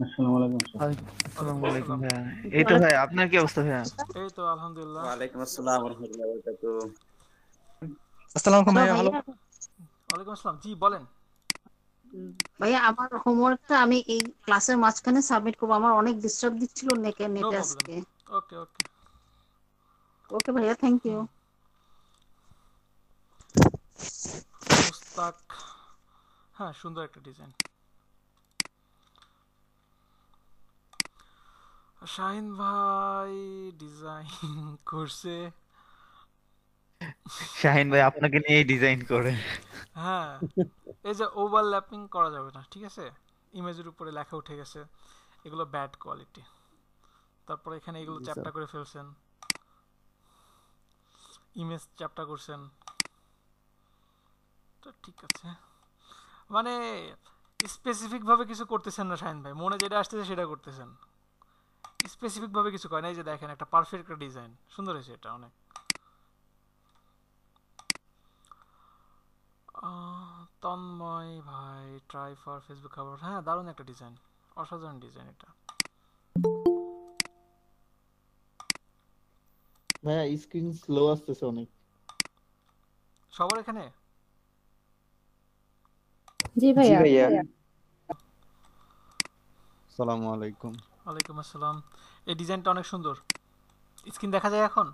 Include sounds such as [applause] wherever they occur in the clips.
আমি এই ক্লাসের মাঝখানে সাবমিট করবো আমার অনেক ডিস্টার্ব দিচ্ছিল নেকে নেট ওকে ওকে ভাইয়া থ্যাংক ইউ হ্যাঁ সুন্দর একটা ডিজাইন শাহিন ভাই ডিজাইন করছে শাহিন ভাই আপনাকে নিয়ে ডিজাইন করে হ্যাঁ এই যে ওভারল্যাপিং করা যাবে না ঠিক আছে ইমেজের উপরে লেখা উঠে গেছে এগুলো ব্যাড কোয়ালিটি তারপর এখানে এগুলো চ্যাপ্টা করে ফেলছেন ইমেজ চ্যাপটা করছেন তো ঠিক আছে মানে স্পেসিফিক ভাবে কিছু করতেছেন না শাহিন ভাই মনে যেটা আসতেছে সেটা করতেছেন স্পেসিফিক ভাবে কিছু কয় না এই যে দেখেন একটা পারফেক্ট একটা ডিজাইন সুন্দর হয়েছে এটা অনেক তন্ময় ভাই ট্রাই ফর ফেসবুক খবর হ্যাঁ দারুণ একটা ডিজাইন অসাধারণ ডিজাইন এটা ভাইয়া স্ক্রিন স্লো আসতেছে অনেক সবার এখানে জি ভাইয়া আসসালামু আলাইকুম ওয়ালাইকুম আসসালাম এই ডিজাইনটা অনেক সুন্দর স্ক্রিন দেখা যায় এখন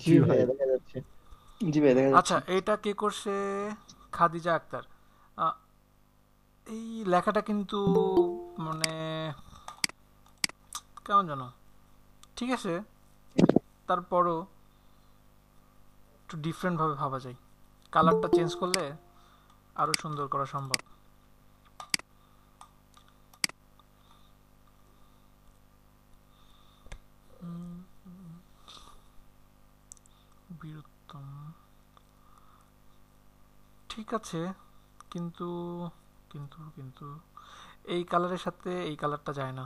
জি ভাই দেখা যাচ্ছে জি ভাই দেখা আচ্ছা, যাচ্ছে আচ্ছা এটা কে করছে খাদিজা আক্তার এই লেখাটা কিন্তু মানে কেমন জানো ঠিক আছে তারপরও একটু ডিফারেন্টভাবে ভাবা যায় কালারটা চেঞ্জ করলে আরও সুন্দর করা সম্ভব ঠিক আছে কিন্তু কিন্তু কিন্তু এই কালারের সাথে এই কালারটা যায় না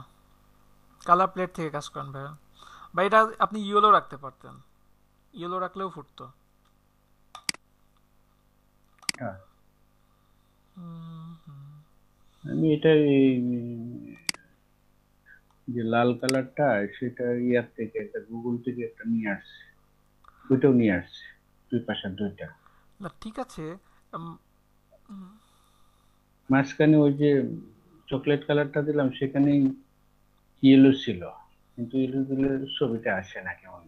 কালার প্লেট থেকে কাজ করেন ভাইয়া বা এটা আপনি ইয়েলো রাখতে পারতেন ইয়েলো রাখলেও ফুটতো হ্যাঁ। আমি এটা যে লাল কালারটা সেটা ইয়ার থেকে একটা গুগল থেকে একটা নিয়ে আসছে দুটো নিয়ে আসছে দুই পাশে দুইটা না ঠিক আছে মাঝখানে ওই যে চকলেট কালারটা দিলাম সেখানে ইয়েলো ছিল কিন্তু ইয়েলো দিলে ছবিটা আসে না কেমন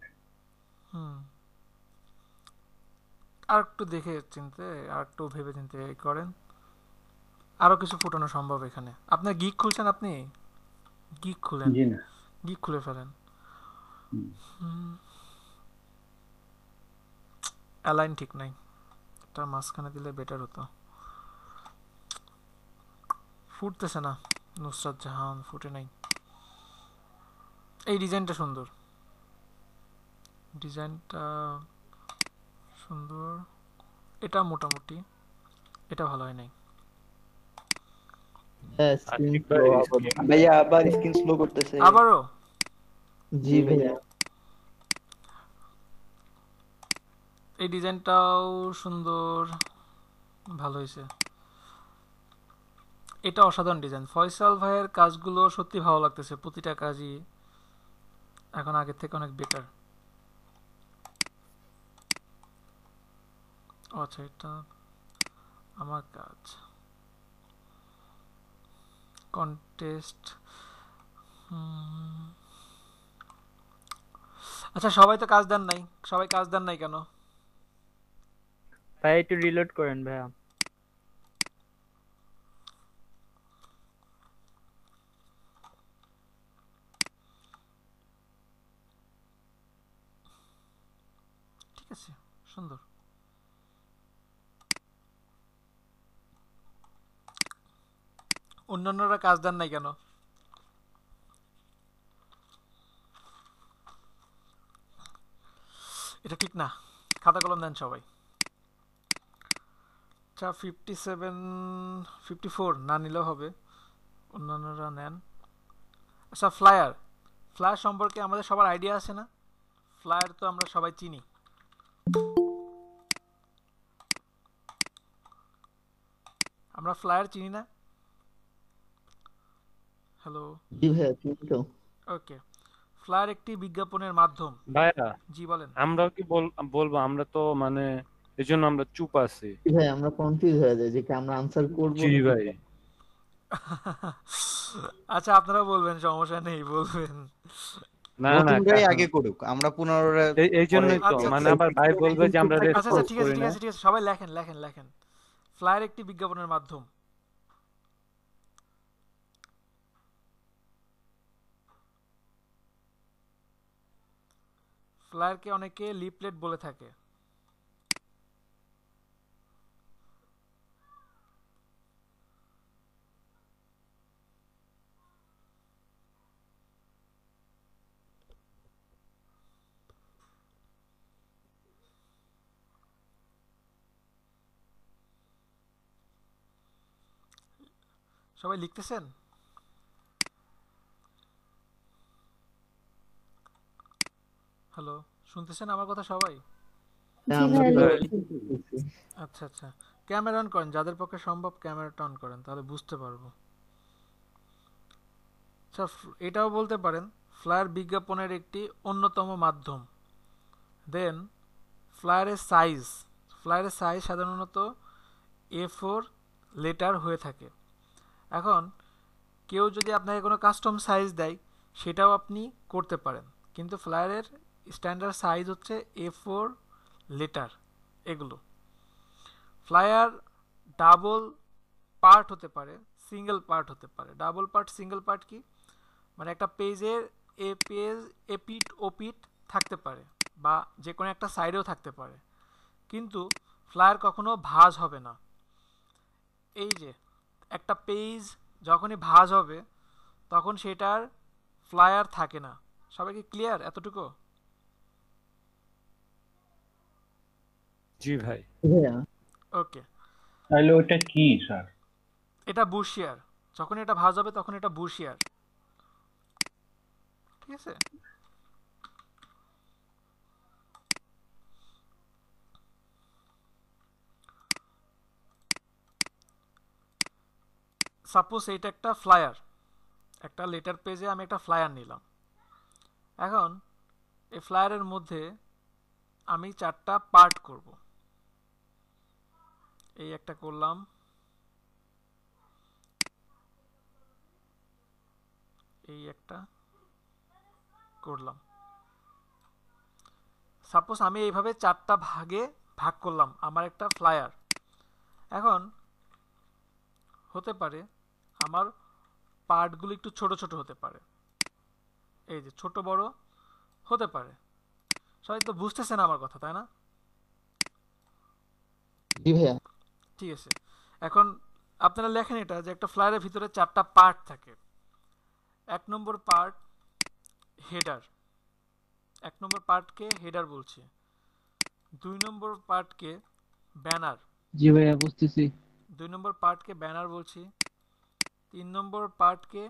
আর একটু দেখে চিনতে আর একটু ভেবে চিনতে করেন আরো কিছু ফুটানো সম্ভব এখানে আপনার গিক খুলছেন আপনি গিক খুলেন জি না গিক খুলে ফেলেন অ্যালাইন ঠিক নাই একটা মাঝখানে দিলে বেটার হতো ফুটতেছে না নুসরাত জাহান ফুটে নাই এই ডিজাইনটা সুন্দর ডিজাইনটা সুন্দর এটা মোটামুটি এটা ভালো হয় নাই হ্যাঁ, আচ্ছা, ভাইয়া আবার স্ক্রিন স্লো করতেছে আবারও জি ভাইয়া এই ডিজাইনটাও সুন্দর ভালো হয়েছে এটা অসাধারণ ডিজাইন ফয়সাল ভাইয়ের কাজগুলো সত্যি ভালো লাগতেছে প্রতিটা কাজই এখন আগের থেকে অনেক বেটার আচ্ছা এটা আমার কাজ কন্টেস্ট আচ্ছা সবাই তো কাজ দেন নাই সবাই কাজ দেন নাই কেন ভাই একটু রিলোড করেন ভাইয়া ঠিক আছে সুন্দর অন্যান্যরা কাজ দেন নাই কেন এটা ঠিক না খাতা কলম দেন সবাই পৃষ্ঠা ফিফটি সেভেন ফিফটি ফোর না নিলেও হবে অন্যান্যরা নেন আচ্ছা ফ্লায়ার ফ্লায়ার সম্পর্কে আমাদের সবার আইডিয়া আছে না ফ্লায়ার তো আমরা সবাই চিনি আমরা ফ্লায়ার চিনি না হ্যালো জি ভাইয়া চিনি তো ওকে ফ্লায়ার একটি বিজ্ঞাপনের মাধ্যম ভাইয়া জি বলেন আমরা কি বলবো আমরা তো মানে এজন্য আমরা চুপ আছি ভাই আমরা কনফিউজ হয়ে যাই যে কি আমরা আনসার করব জি ভাই আচ্ছা আপনারা বলবেন সমস্যা নেই বলবেন না না আগে করুক আমরা পুনরায় এই জন্যই তো আচ্ছা, মানে আবার ভাই আচ্ছা, বলবে যে আমরা রেস্ট আচ্ছা, আচ্ছা ঠিক আছে ঠিক আছে ঠিক আছে সবাই লেখেন লেখেন লেখেন ফ্লায়ার একটি বিজ্ঞাপনের মাধ্যম ফ্লায়ারকে অনেকে লিপলেট বলে থাকে সবাই লিখতেছেন হ্যালো শুনতেছেন আমার কথা সবাই হ্যাঁ, আচ্ছা আচ্ছা ক্যামেরা অন করেন যাদের পক্ষে সম্ভব ক্যামেরাটা অন করেন তাহলে বুঝতে পারবো আচ্ছা এটাও বলতে পারেন ফ্লায়ার বিজ্ঞাপনের একটি অন্যতম মাধ্যম দেন ফ্লায়ারের সাইজ ফ্লায়ারের সাইজ সাধারণত এ ফোর লেটার হয়ে থাকে এখন কেউ যদি আপনাকে কোনো কাস্টম সাইজ দেয় সেটাও আপনি করতে পারেন কিন্তু ফ্লায়ারের স্ট্যান্ডার্ড সাইজ হচ্ছে এ ফোর লেটার এগুলো ফ্লায়ার ডাবল পার্ট হতে পারে সিঙ্গেল পার্ট হতে পারে ডাবল পার্ট সিঙ্গেল পার্ট কি মানে একটা পেজের এ পেজ এ পিট ও পিট থাকতে পারে বা যে কোনো একটা সাইডেও থাকতে পারে কিন্তু ফ্লায়ার কখনো ভাজ হবে না এই যে একটা পেজ যখনই ভাজ হবে তখন সেটার ফ্লায়ার থাকে না সবাইকে ক্লিয়ার এতটুকু জি ভাই ওকে তাহলে ওটা কি স্যার এটা বুশিয়ার যখন এটা ভাজ হবে তখন এটা বুশিয়ার ঠিক আছে সাপোজ এইটা একটা ফ্লায়ার একটা লেটার পেজে আমি একটা ফ্লায়ার নিলাম এখন এই ফ্লায়ারের মধ্যে আমি চারটা পার্ট করব এই একটা করলাম এই একটা করলাম সাপোজ আমি এইভাবে চারটা ভাগে ভাগ করলাম আমার একটা ফ্লায়ার এখন হতে পারে আমার পার্টগুলো একটু ছোট ছোট হতে পারে এই যে ছোট বড় হতে পারে সবাই তো বুঝতেছেন আমার কথা তাই না জি ভাইয়া ঠিক আছে এখন আপনারা লেখেন এটা যে একটা ফ্লায়ারের ভিতরে চারটা পার্ট থাকে এক নম্বর পার্ট হেডার এক নম্বর পার্টকে হেডার বলছি দুই নম্বর পার্টকে ব্যানার জি ভাইয়া বুঝতেছি দুই নম্বর পার্টকে ব্যানার বলছি তিন নম্বর পার্টকে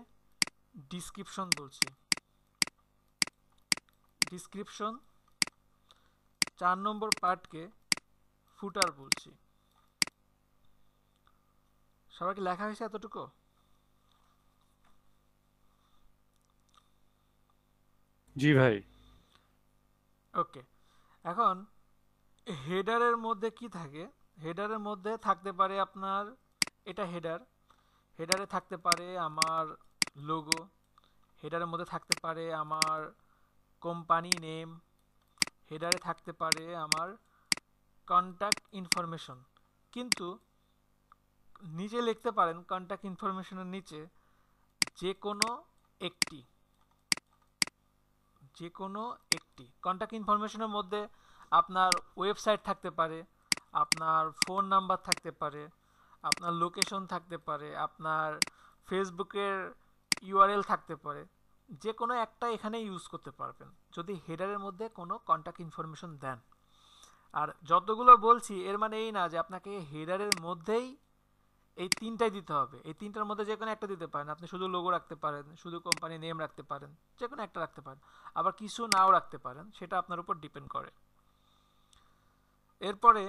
ডিসক্রিপশন বলছি ডিসক্রিপশন চার নম্বর পার্টকে ফুটার বলছি সবাইকে লেখা হয়েছে এতটুকু জি ভাই ওকে এখন হেডারের মধ্যে কি থাকে হেডারের মধ্যে থাকতে পারে আপনার এটা হেডার হেডারে থাকতে পারে আমার লোগো হেডারের মধ্যে থাকতে পারে আমার কোম্পানি নেম হেডারে থাকতে পারে আমার কন্ট্যাক্ট ইনফরমেশন কিন্তু নিচে লিখতে পারেন কন্ট্যাক্ট ইনফরমেশনের নিচে যে কোনো একটি যে কোনো একটি কন্ট্যাক্ট ইনফরমেশনের মধ্যে আপনার ওয়েবসাইট থাকতে পারে আপনার ফোন নাম্বার থাকতে পারে আপনার লোকেশন থাকতে পারে আপনার ফেসবুকের ইউআরএল থাকতে পারে যে কোনো একটা এখানে ইউজ করতে পারবেন যদি হেডারের মধ্যে কোনো কন্ট্যাক্ট ইনফরমেশন দেন আর যতগুলো বলছি এর মানে এই না যে আপনাকে হেডারের মধ্যেই এই তিনটাই দিতে হবে এই তিনটার মধ্যে যে কোনো একটা দিতে পারেন আপনি শুধু লোগো রাখতে পারেন শুধু কোম্পানি নেম রাখতে পারেন যে কোনো একটা রাখতে পারেন আবার কিছু নাও রাখতে পারেন সেটা আপনার উপর ডিপেন্ড করে এরপরে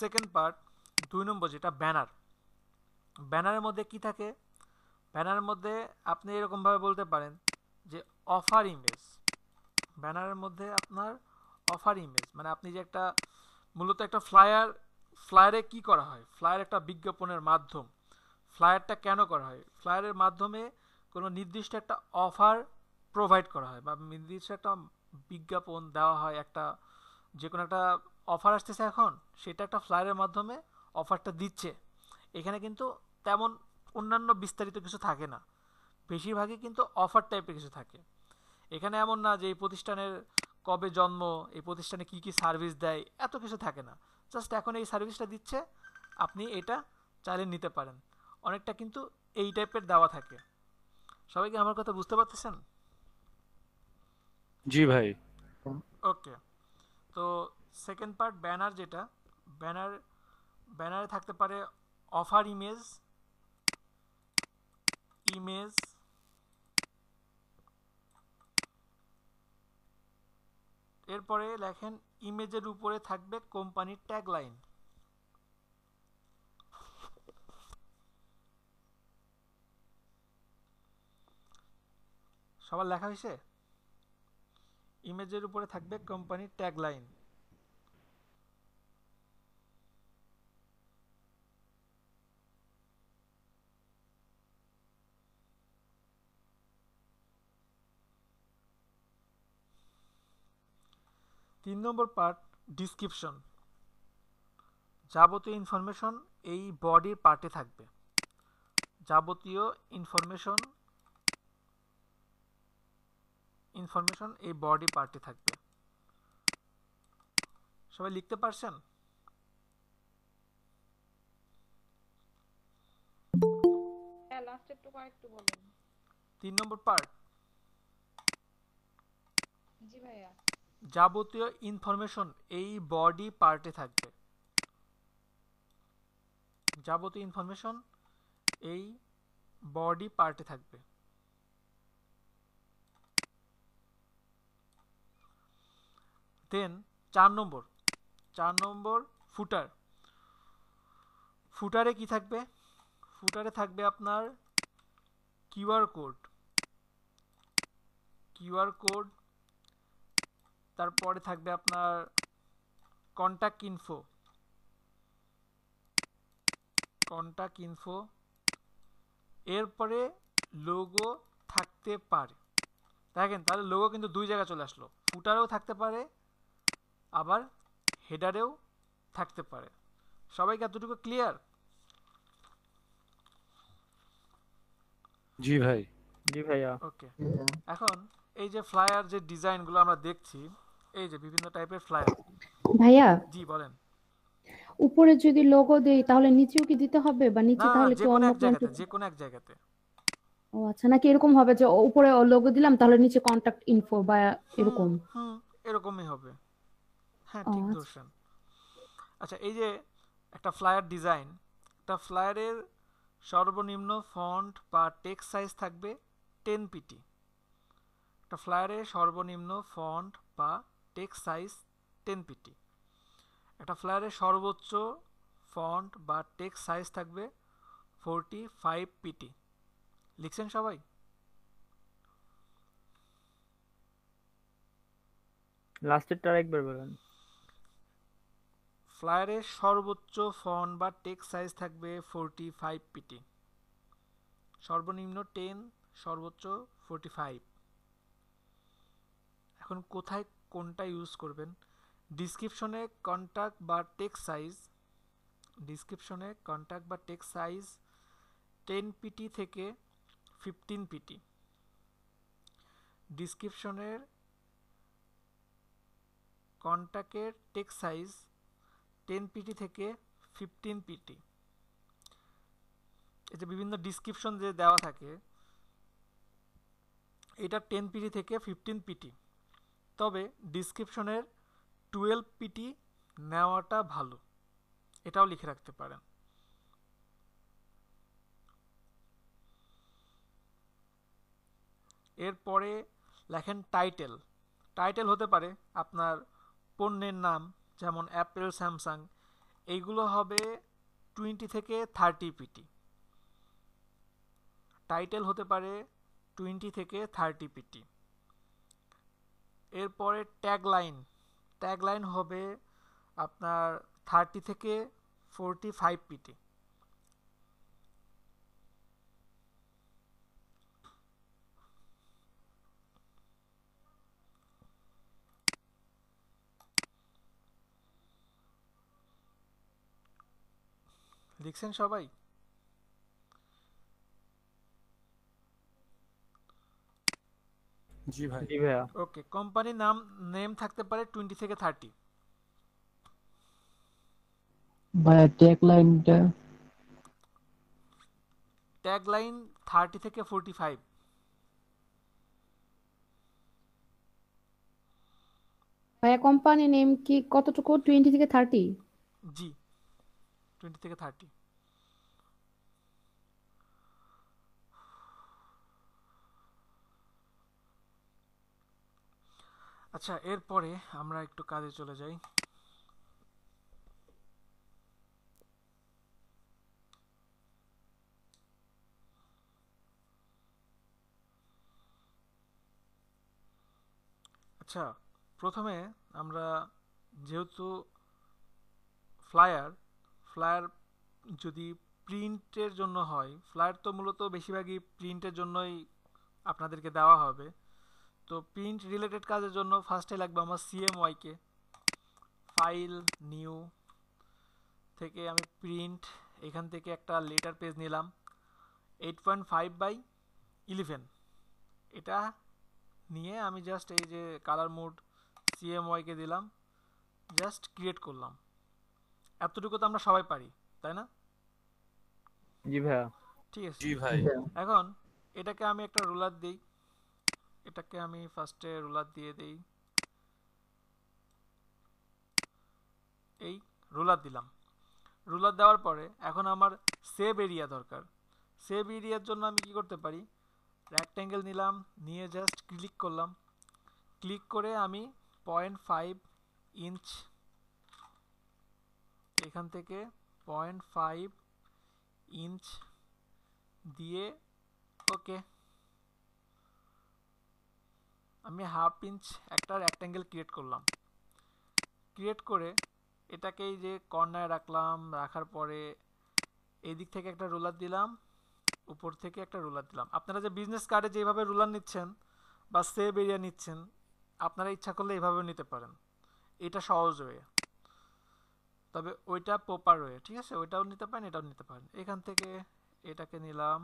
সেকেন্ড পার্ট দুই নম্বর যেটা ব্যানার ব্যানারের মধ্যে কি থাকে ব্যানারের মধ্যে আপনি এরকমভাবে বলতে পারেন যে অফার ইমেজ ব্যানারের মধ্যে আপনার অফার ইমেজ মানে আপনি যে একটা মূলত একটা ফ্লায়ার ফ্লায়ারে কি করা হয় ফ্লায়ার একটা বিজ্ঞাপনের মাধ্যম ফ্লায়ারটা কেন করা হয় ফ্লায়ারের মাধ্যমে কোনো নির্দিষ্ট একটা অফার প্রোভাইড করা হয় বা নির্দিষ্ট একটা বিজ্ঞাপন দেওয়া হয় একটা যে কোনো একটা অফার আসতেছে এখন সেটা একটা ফ্লায়ারের মাধ্যমে অফারটা দিচ্ছে এখানে কিন্তু তেমন অন্যান্য বিস্তারিত কিছু থাকে না বেশিরভাগই কিন্তু অফার টাইপের কিছু থাকে এখানে এমন না যে এই প্রতিষ্ঠানের কবে জন্ম এই প্রতিষ্ঠানে কি কি সার্ভিস দেয় এত কিছু থাকে না জাস্ট এখন এই সার্ভিসটা দিচ্ছে আপনি এটা চাইলে নিতে পারেন অনেকটা কিন্তু এই টাইপের দেওয়া থাকে সবাই কি আমার কথা বুঝতে পারতেছেন জি ভাই ওকে তো সেকেন্ড পার্ট ব্যানার যেটা ব্যানার ব্যানারে থাকতে পারে অফার ইমেজ ইমেজ এরপরে লেখেন ইমেজের উপরে থাকবে কোম্পানির ট্যাগলাইন সবার লেখা হয়েছে ইমেজের উপরে থাকবে কোম্পানির ট্যাগলাইন তিন নম্বর পার্ট ডিসক্রিপশন যাবতীয় ইনফরমেশন এই বডির পার্টে থাকবে যাবতীয় ইনফরমেশন ইনফরমেশন এই বডি পার্টে থাকবে সবাই লিখতে পারছেন হ্যাঁ, তিন নম্বর পার্ট জি ভাইয়া যাবতীয় ইনফরমেশন এই বডি পার্টে থাকবে যাবতীয় ইনফরমেশন এই বডি পার্টে থাকবে দেন চার নম্বর চার নম্বর ফুটার ফুটারে কি থাকবে ফুটারে থাকবে আপনার কিউআর কোড কিউআর কোড তারপরে থাকবে আপনার কন্ট্যাক্ট ইনফো কন্ট্যাক্ট ইনফো এরপরে লোগো থাকতে পারে দেখেন তাহলে লোগো কিন্তু দুই জায়গায় চলে আসলো ফুটারেও থাকতে পারে আবার হেডারেও থাকতে পারে সবাই কতটুকু ক্লিয়ার জি ভাই জি ভাইয়া ওকে এখন এই যে ফ্লায়ার যে ডিজাইনগুলো আমরা দেখছি এই যে বিভিন্ন টাইপের ফ্লায়ার ভাইয়া জি বলেন উপরে যদি লোগো দেই তাহলে নিচেও কি দিতে হবে বা নিচে না তাহলে যে কি অন্য জায়গাতে যে কোনো এক জায়গাতে ও আচ্ছা নাকি এরকম হবে যে উপরে লোগো দিলাম তাহলে নিচে কন্টাক্ট ইনফো বা এরকম হুম এরকমই হবে হ্যাঁ ঠিক আচ্ছা। ধরছেন আচ্ছা এই যে একটা ফ্লায়ার ডিজাইন একটা ফ্লায়ারের সর্বনিম্ন ফন্ট বা টেক্সট সাইজ থাকবে টেন পিটি একটা ফ্লায়ারের সর্বনিম্ন ফন্ট বা টেক্সট সাইজ টেন পিটি একটা ফ্লায়ারের সর্বোচ্চ ফন্ট বা টেক্সট সাইজ থাকবে ফোরটি ফাইভ পিটি লিখছেন সবাই বলেন ফ্লায়ারের সর্বোচ্চ ফন্ট বা টেক সাইজ থাকবে ফোরটি ফাইভ পিটি সর্বনিম্ন টেন সর্বোচ্চ ফোরটি ফাইভ এখন কোথায় কোনটা ইউজ করবেন ডিসক্রিপশনে কন্ট্যাক্ট বা টেক্সট সাইজ ডিসক্রিপশনে কন্ট্যাক্ট বা টেক্সট সাইজ টেন পিটি থেকে ফিফটিন পিটি ডিসক্রিপশনের কন্ট্যাক্টের টেক সাইজ টেন পিটি থেকে ফিফটিন পিটি এই যে বিভিন্ন ডিসক্রিপশন যে দেওয়া থাকে এটা টেন পিটি থেকে ফিফটিন পিটি তবে ডিসক্রিপশনের টুয়েলভ পিটি নেওয়াটা ভালো এটাও লিখে রাখতে পারেন এরপরে লেখেন টাইটেল টাইটেল হতে পারে আপনার পণ্যের নাম যেমন অ্যাপেল স্যামসাং এইগুলো হবে টোয়েন্টি থেকে থার্টি পিটি টাইটেল হতে পারে টোয়েন্টি থেকে থার্টি পিটি এরপরে ট্যাগ লাইন ট্যাগ লাইন হবে আপনার থার্টি থেকে ফোরটি ফাইভ পিটি লিখছেন সবাই জি ভাই জি ভাইয়া ওকে কোম্পানি নাম নেম থাকতে পারে 20 থেকে 30 ভাইয়া ট্যাগ লাইনটা ট্যাগ লাইন 30 থেকে 45 ভাইয়া কোম্পানি নেম কি কতটুকু 20 থেকে 30 জি 20 থেকে 30 আচ্ছা এরপরে আমরা একটু কাজে চলে যাই আচ্ছা প্রথমে আমরা যেহেতু ফ্লায়ার ফ্লায়ার যদি প্রিন্টের জন্য হয় ফ্লায়ার তো মূলত বেশিরভাগই প্রিন্টের জন্যই আপনাদেরকে দেওয়া হবে তো প্রিন্ট রিলেটেড কাজের জন্য ফার্স্টে লাগবে আমার সিএমওয়াইকে ফাইল নিউ থেকে আমি প্রিন্ট এখান থেকে একটা লেটার পেজ নিলাম eight point five by eleven এটা নিয়ে আমি জাস্ট এই যে কালার মোড সিএমওয়াইকে দিলাম জাস্ট ক্রিয়েট করলাম এতটুকু তো আমরা সবাই পারি তাই না জি ভাই ঠিক আছে জি ভাই এখন এটাকে আমি একটা রোলার দিই এটাকে আমি ফার্স্টে রোলার দিয়ে দেই এই রোলার দিলাম রোলার দেওয়ার পরে এখন আমার সেভ এরিয়া দরকার সেভ এরিয়ার জন্য আমি কি করতে পারি রেক্ট্যাঙ্গেল নিলাম নিয়ে জাস্ট ক্লিক করলাম ক্লিক করে আমি পয়েন্ট ফাইভ ইঞ্চ এখান থেকে পয়েন্ট ফাইভ ইঞ্চ দিয়ে ওকে আমি হাফ ইঞ্চ একটা রেক্ট্যাঙ্গেল ক্রিয়েট করলাম ক্রিয়েট করে এটাকে এই যে কর্নায় রাখলাম রাখার পরে এই দিক থেকে একটা রোলার দিলাম উপর থেকে একটা রোলার দিলাম আপনারা যে বিজনেস কার্ডে যেভাবে রোলার নিচ্ছেন বা সেভ এরিয়া নিচ্ছেন আপনারা ইচ্ছা করলে এভাবেও নিতে পারেন এটা সহজ হয়ে তবে ওইটা প্রপার হয়ে ঠিক আছে ওইটাও নিতে পারেন এটাও নিতে পারেন এখান থেকে এটাকে নিলাম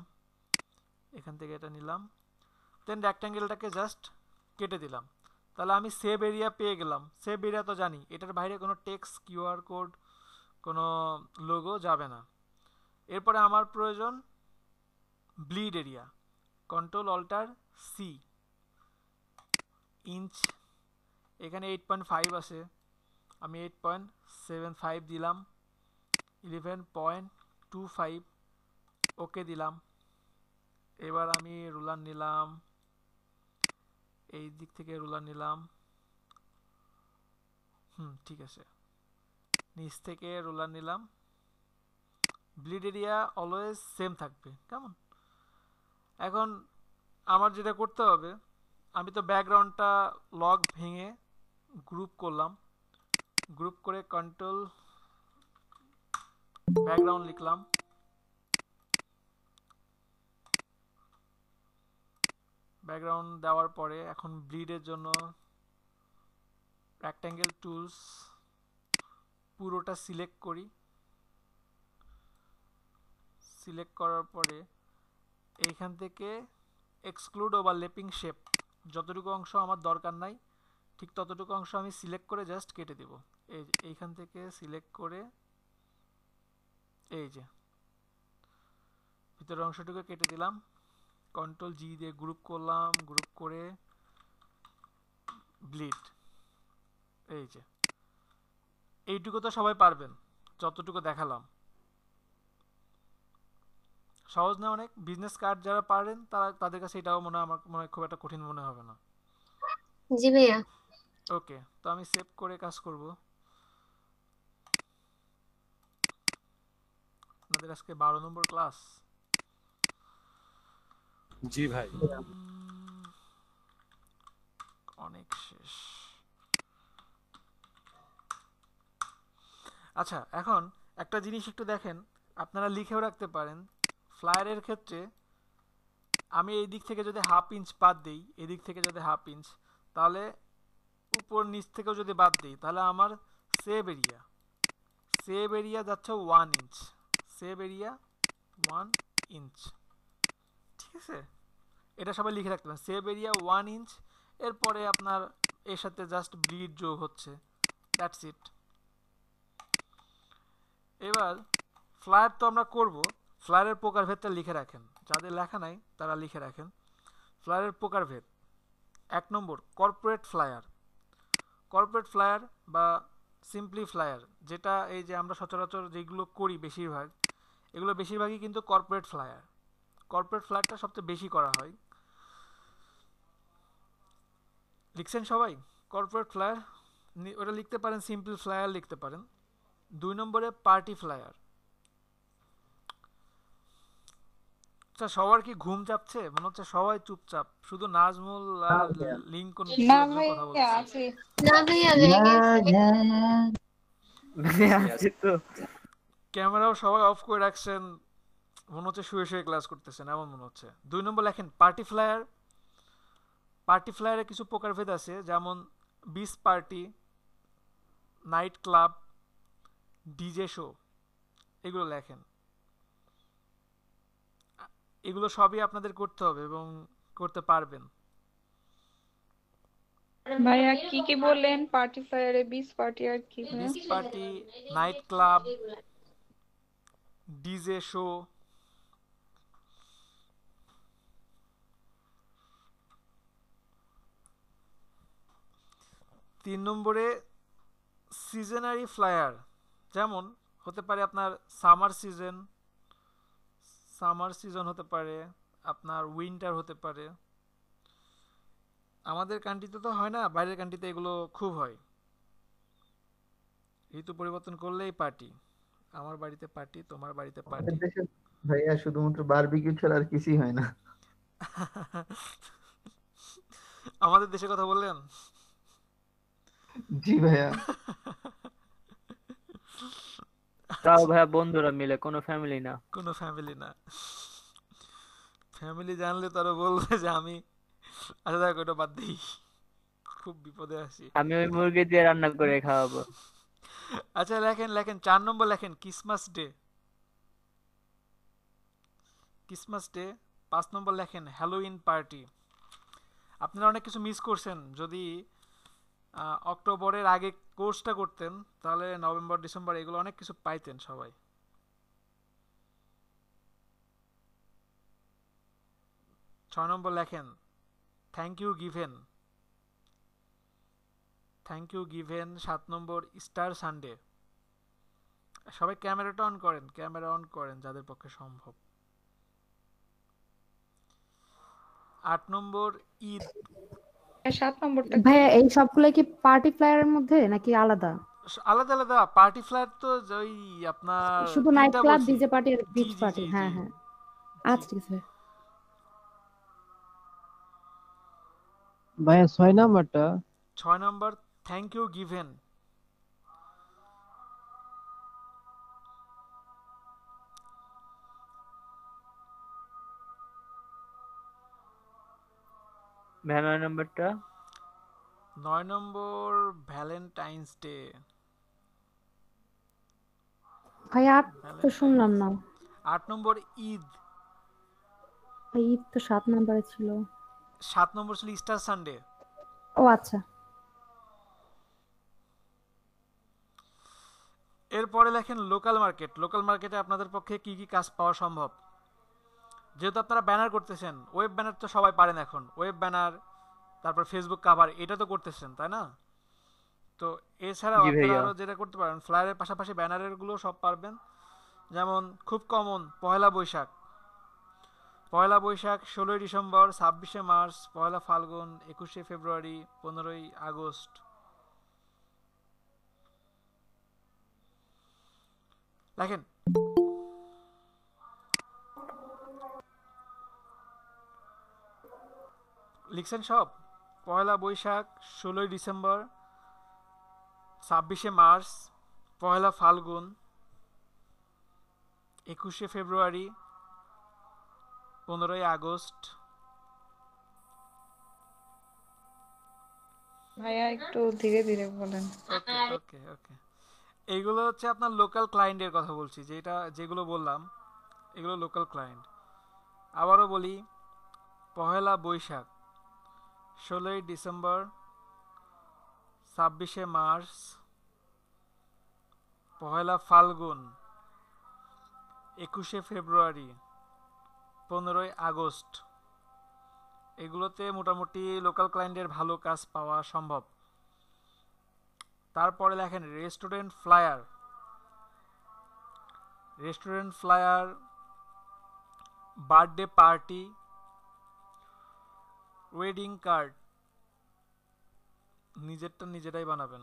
এখান থেকে এটা নিলাম দেন রেক্ট্যাঙ্গেলটাকে জাস্ট কেটে দিলাম তাহলে আমি সেভ এরিয়া পেয়ে গেলাম সেভ এরিয়া তো জানি এটার বাইরে কোনো টেক্স কিউআর কোড কোনো লোগো যাবে না এরপরে আমার প্রয়োজন bleed area control alter C inch এখানে এইট পয়েন্ট ফাইভ আছে আমি এইট পয়েন্ট সেভেন ফাইভ দিলাম eleven point two five okay দিলাম এবার আমি রুলার নিলাম এই দিক থেকে রোলার নিলাম হুম ঠিক আছে নিচ থেকে রোলার নিলাম ব্লিড এরিয়া অলওয়েজ সেম থাকবে কেমন এখন আমার যেটা করতে হবে আমি তো ব্যাকগ্রাউন্ডটা লগ ভেঙে গ্রুপ করলাম গ্রুপ করে কন্ট্রোল ব্যাকগ্রাউন্ড লিখলাম ব্যাকগ্রাউন্ড দেওয়ার পরে এখন ব্রিডের জন্য রেক্ট্যাঙ্গেল টুলস পুরোটা সিলেক্ট করি সিলেক্ট করার পরে এইখান থেকে এক্সক্লুড ওভারলেপিং শেপ যতটুকু অংশ আমার দরকার নাই ঠিক ততটুকু অংশ আমি সিলেক্ট করে জাস্ট কেটে দেব এই এইখান থেকে সিলেক্ট করে এই যে ভিতরের অংশটুকু কেটে দিলাম কন্ট্রোল জি দিয়ে গ্রুপ করলাম গ্রুপ করে ব্লিড এই যে এইটুকু তো সবাই পারবেন যতটুকু দেখালাম সহজ না অনেক বিজনেস কার্ড যারা পারেন তারা তাদের কাছে এটাও মনে আমার মনে হয় খুব একটা কঠিন মনে হবে না জি ভাইয়া ওকে তো আমি সেভ করে কাজ করব আমাদের আজকে বারো নম্বর ক্লাস জি ভাই অনেক শেষ আচ্ছা এখন একটা জিনিস একটু দেখেন আপনারা লিখেও রাখতে পারেন ফ্লায়ারের ক্ষেত্রে আমি এই দিক থেকে যদি হাফ ইঞ্চ বাদ দিই এদিক থেকে যদি হাফ ইঞ্চ তাহলে উপর নিচ থেকেও যদি বাদ দিই তাহলে আমার সেভ এরিয়া সেভ এরিয়া যাচ্ছে one inch save area one inch ঠিক আছে এটা সবাই লিখে রাখতে পারেন সেভ এরিয়া ওয়ান ইঞ্চ এরপরে আপনার এর সাথে জাস্ট ব্রিড যোগ হচ্ছে দ্যাটস ইট এবার ফ্লায়ার তো আমরা করব ফ্লায়ারের প্রকারভেদটা লিখে রাখেন যাদের লেখা নাই তারা লিখে রাখেন ফ্লায়ারের প্রকারভেদ এক নম্বর কর্পোরেট ফ্লায়ার কর্পোরেট ফ্লায়ার বা সিম্পলি ফ্লায়ার যেটা এই যে আমরা সচরাচর যেগুলো করি বেশিরভাগ এগুলো বেশিরভাগই কিন্তু কর্পোরেট ফ্লায়ার কর্পোরেট ফ্ল্যাটটা সবচেয়ে বেশি করা হয় লিখছেন সবাই কর্পোরেট ফ্লায়ার ওটা লিখতে পারেন সিম্পল ফ্লায়ার লিখতে পারেন দুই নম্বরে পার্টি ফ্লায়ার আচ্ছা সবার কি ঘুম চাপছে মনে হচ্ছে সবাই চুপচাপ শুধু নাজমুল আর হ্যাঁ, হ্যাঁ। লিংকন না ভাই আছে না ভাইয়া ক্যামেরাও সবাই অফ করে রাখছেন মনে হচ্ছে শুয়ে শুয়ে ক্লাস করতেছেন এমন মনে হচ্ছে দুই নম্বর লেখেন পার্টি ফ্লায়ার পার্টি ফ্লায়ারে কিছু প্রকারভেদ আছে যেমন বিস party night club DJ show এগুলো লেখেন এগুলো সবই আপনাদের করতে হবে এবং করতে পারবেন ভাইয়া কি কি বললেন পার্টি ফায়ারে বিস পার্টি আর কি beach party night club DJ show তিন নম্বরে সিজনারি ফ্লায়ার যেমন হতে পারে আপনার সামার সিজন সামার সিজন হতে পারে আপনার উইন্টার হতে পারে আমাদের কান্ট্রিতে তো হয় না বাইরের কান্ট্রিতে এগুলো খুব হয় ঋতু পরিবর্তন করলেই পার্টি আমার বাড়িতে পার্টি তোমার বাড়িতে পার্টি ভাইয়া শুধুমাত্র বারবিকিউ ছাড়া আর কিছুই হয় না [laughs] আমাদের দেশের কথা বললেন জি ভাইয়া তাও ভাইয়া বন্ধুরা মিলে কোনো ফ্যামিলি না কোনো ফ্যামিলি না ফ্যামিলি জানলে তারও বলবে যে আমি আচ্ছা দেখো ওটা বাদ দিই খুব বিপদে আছি আমি ওই মুরগি দিয়ে রান্না করে খাওয়াবো আচ্ছা লেখেন লেখেন চার নম্বর লেখেন ক্রিসমাস ডে ক্রিসমাস ডে পাঁচ নম্বর লেখেন হ্যালোইন পার্টি আপনারা অনেক কিছু মিস করছেন যদি অক্টোবরের আগে কোর্সটা করতেন তাহলে নভেম্বর ডিসেম্বর এগুলো অনেক কিছু পাইতেন সবাই ছয় নম্বর লেখেন Thanksgiving Thanksgiving সাত নম্বর স্টার সানডে সবাই ক্যামেরাটা অন করেন ক্যামেরা অন করেন যাদের পক্ষে সম্ভব আট নম্বর ঈদ সাত নম্বরটা ভাইয়া এই সবগুলো কি পার্টি ফ্লায়ারের মধ্যে নাকি আলাদা আলাদা আলাদা পার্টি ফ্লায়ার তো ওই আপনার শুধু নাইট ক্লাব ডিজে পার্টি আর বিচ পার্টি হ্যাঁ হ্যাঁ আচ্ছা ঠিক আছে ভাইয়া ছয় নাম্বারটা ছয় নম্বর থ্যাংক ইউ গিভেন ভ্যান নাম্বারটা নয় নম্বর ভ্যালেন্টাইন্স ডে ভাই আট তো শুনলাম না আট নম্বর ঈদ ঈদ তো সাত নম্বরে ছিল সাত নম্বর ছিল ইস্টার সানডে ও আচ্ছা এরপরে লেখেন লোকাল মার্কেট লোকাল মার্কেটে আপনাদের পক্ষে কি কি কাজ পাওয়া সম্ভব যেহেতু আপনারা ব্যানার করতেছেন ওয়েব ব্যানার তো সবাই পারেন এখন ওয়েব ব্যানার তারপর ফেসবুক কাভার এটা তো করতেছেন তাই না তো এছাড়াও আপনারা আরও যেটা করতে পারেন ফ্লায়ারের পাশাপাশি ব্যানারেরগুলো সব পারবেন যেমন খুব কমন পয়লা বৈশাখ পয়লা বৈশাখ ষোলোই ডিসেম্বর ছাব্বিশে মার্চ পয়লা ফাল্গুন একুশে ফেব্রুয়ারি পনেরোই আগস্ট দেখেন লিখছেন সব পয়লা বৈশাখ ষোলোই ডিসেম্বর ছাব্বিশে মার্চ পয়লা ফাল্গুন একুশে ফেব্রুয়ারি পনেরোই আগস্ট ভাইয়া একটু ধীরে ধীরে বলেন ওকে ওকে এইগুলো হচ্ছে আপনার লোকাল ক্লায়েন্টের কথা বলছি যেটা যেগুলো বললাম এগুলো লোকাল ক্লায়েন্ট আবারও বলি পহেলা বৈশাখ ষোলোই ডিসেম্বর ছাব্বিশে মার্চ পহেলা ফাল্গুন একুশে ফেব্রুয়ারি পনেরোই আগস্ট এগুলোতে মোটামুটি লোকাল ক্লায়েন্টের ভালো কাজ পাওয়া সম্ভব তারপরে লেখেন restaurant flyer restaurant flyer birthday party wedding card নিজেরটা নিজেরাই বানাবেন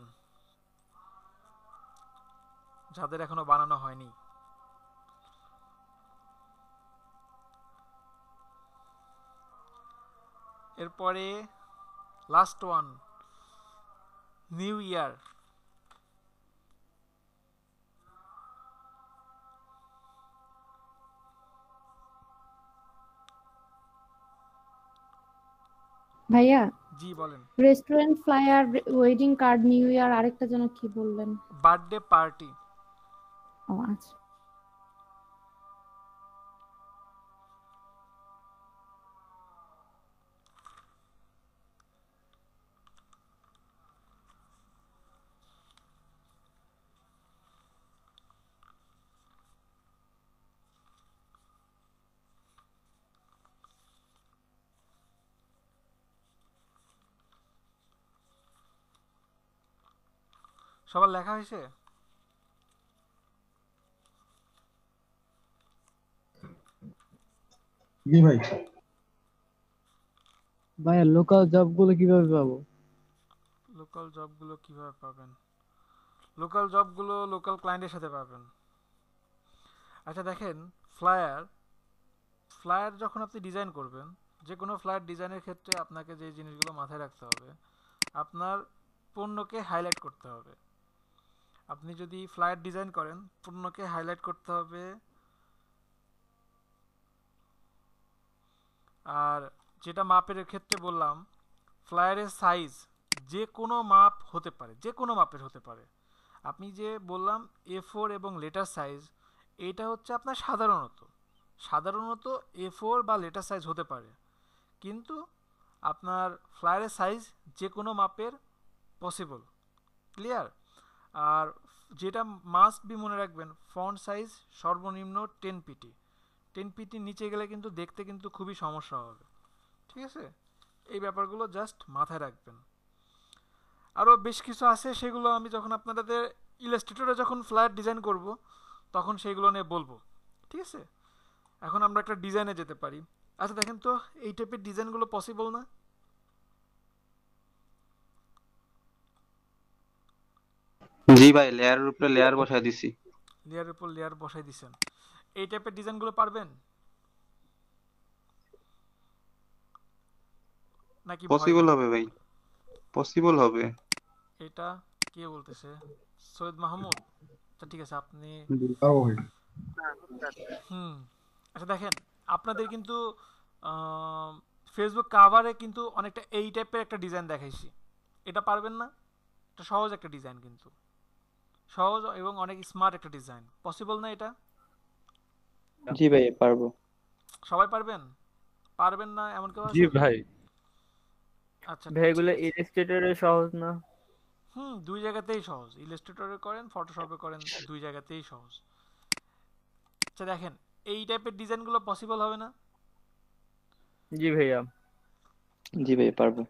যাদের এখনো বানানো হয়নি এরপরে লাস্ট ওয়ান নিউ ইয়ার ভাইয়া জি বলেন restaurant flyer wedding card new year আরেকটা যেন কি বললেন বার্থডে পার্টি ও আচ্ছা সবার লেখা হয়েছে জি ভাই ভাইয়া লোকাল জবগুলো কিভাবে পাবো লোকাল জবগুলো কিভাবে পাবেন লোকাল জবগুলো লোকাল ক্লায়েন্টের সাথে পাবেন আচ্ছা দেখেন ফ্লায়ার ফ্লায়ার যখন আপনি ডিজাইন করবেন যে কোনো ফ্লায়ার ডিজাইনের ক্ষেত্রে আপনাকে যে জিনিসগুলো মাথায় রাখতে হবে আপনার পণ্যকে হাইলাইট করতে হবে আপনি যদি ফ্লায়ার ডিজাইন করেন পণ্যকে হাইলাইট করতে হবে আর যেটা মাপের ক্ষেত্রে বললাম ফ্লায়ারের সাইজ যে কোনো মাপ হতে পারে যে কোনো মাপের হতে পারে আপনি যে বললাম এ ফোর এবং লেটার সাইজ এটা হচ্ছে আপনার সাধারণত সাধারণত এ ফোর বা লেটার সাইজ হতে পারে কিন্তু আপনার ফ্লায়ারের সাইজ যে কোনো মাপের পসিবল ক্লিয়ার আর যেটা মাস্ট বি মনে রাখবেন ফন্ট সাইজ সর্বনিম্ন টেন পিটি টেন পিটির নিচে গেলে কিন্তু দেখতে কিন্তু খুবই সমস্যা হবে ঠিক আছে এই ব্যাপারগুলো জাস্ট মাথায় রাখবেন আরও বেশ কিছু আছে সেগুলো আমি যখন আপনাদের ইলাস্ট্রেটরে যখন ফ্ল্যাট ডিজাইন করব তখন সেইগুলো নিয়ে বলবো ঠিক আছে এখন আমরা একটা ডিজাইনে যেতে পারি আচ্ছা দেখেন তো এই টাইপের ডিজাইনগুলো পসিবল না জি ভাই লেয়ারের উপরে লেয়ার বসায় দিছি লেয়ারের উপর লেয়ার বসায় দিছেন এই টাইপের ডিজাইন গুলো পারবেন নাকি পসিবল হবে ভাই পসিবল হবে এটা কে বলতেছে সৈয়দ মাহমুদ তো আচ্ছা, ঠিক আছে আপনি হুম আচ্ছা দেখেন আপনাদের কিন্তু ফেসবুক কাভারে কিন্তু অনেকটা এই টাইপের একটা ডিজাইন দেখাইছি এটা পারবেন না এটা সহজ একটা ডিজাইন কিন্তু সহজ এবং অনেক স্মার্ট একটা ডিজাইন পসিবল না এটা জি ভাই পারবো সবাই পারবেন পারবেন না এমন কেউ জি ভাই আচ্ছা ভাই এগুলো ইলাস্ট্রেটরে সহজ না হুম দুই জায়গাতেই সহজ ইলাস্ট্রেটরে করেন ফটোশপে করেন দুই জায়গাতেই সহজ আচ্ছা দেখেন এই টাইপের ডিজাইনগুলো পসিবল হবে না জি ভাইয়া জি ভাই পারবো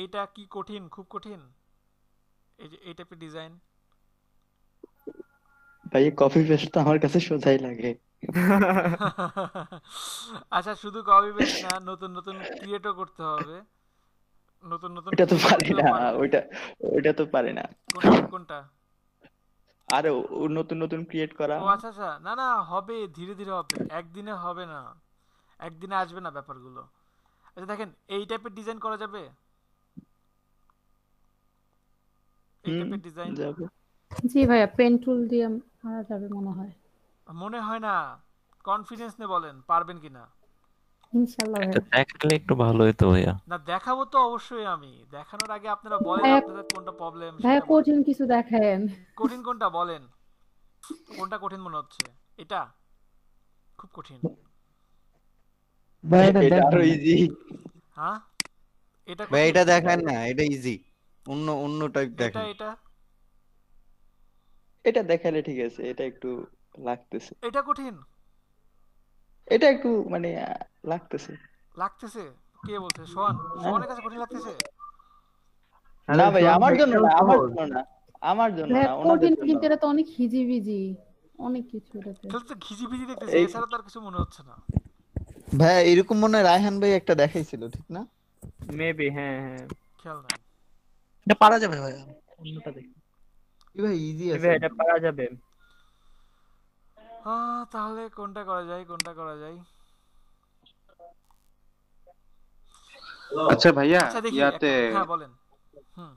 এইটা কি কঠিন খুব কঠিন এই ডিজাইন ভাই কপি পেস্ট তো আমার কাছে সোজাই লাগে [laughs] আচ্ছা শুধু কপি পেস্ট না নতুন নতুন ক্রিয়েটও করতে হবে নতুন নতুন এটা তো পারি না ওইটা ওইটা তো পারি না কোনটা আরে নতুন নতুন ক্রিয়েট করা ও আচ্ছা আচ্ছা না না হবে ধীরে ধীরে হবে একদিনে হবে না একদিনে আসবে না ব্যাপারগুলো আচ্ছা দেখেন এই টাইপের ডিজাইন করা যাবে জি ভাইয়া পেন টুল দিয়ে আনা যাবে মনে হয় মনে হয় না কনফিডেন্স নিয়ে বলেন পারবেন কিনা ইনশাআল্লাহ একটু ভালো হতো ভাইয়া না দেখাবো তো অবশ্যই আমি দেখানোর আগে আপনারা বলেন আপনাদের কোনটা প্রবলেম ভাইয়া কঠিন কিছু দেখেন কঠিন কোনটা বলেন কোনটা কঠিন মনে হচ্ছে এটা খুব কঠিন ভাই এটা আরো ইজি হ্যাঁ এটা ভাই এটা দেখান না এটা ইজি অন্য অন্য টাইপ দেখেন এটা এটা দেখালে ঠিক আছে এটা একটু লাগতেছে এটা কঠিন এটা একটু মানে লাগতেছে লাগতেছে কে বলছে সোহান সোহানের কাছে কঠিন লাগতেছে না ভাই আমার জন্য না আমার জন্য হ্যাঁ, না আমার জন্য না কঠিন কিন্তু এটা তো অনেক হিজি বিজি অনেক কিছু এটাতে তো ঘিজি ভিজি দেখতেছে এছাড়া তার কিছু মনে হচ্ছে না ভাই এরকম মনে রায়হান ভাই একটা দেখাইছিল ঠিক না মেবি হ্যাঁ হ্যাঁ খেয়াল নাই এটা পারা যাবে ভাই অন্যটা দেখি ভাই ইজি আছে এটা পারা যাবে আ তাহলে কোনটা করা যায় কোনটা করা যায় আচ্ছা ভাইয়া আচ্ছা, ইয়াতে হ্যাঁ বলেন হুম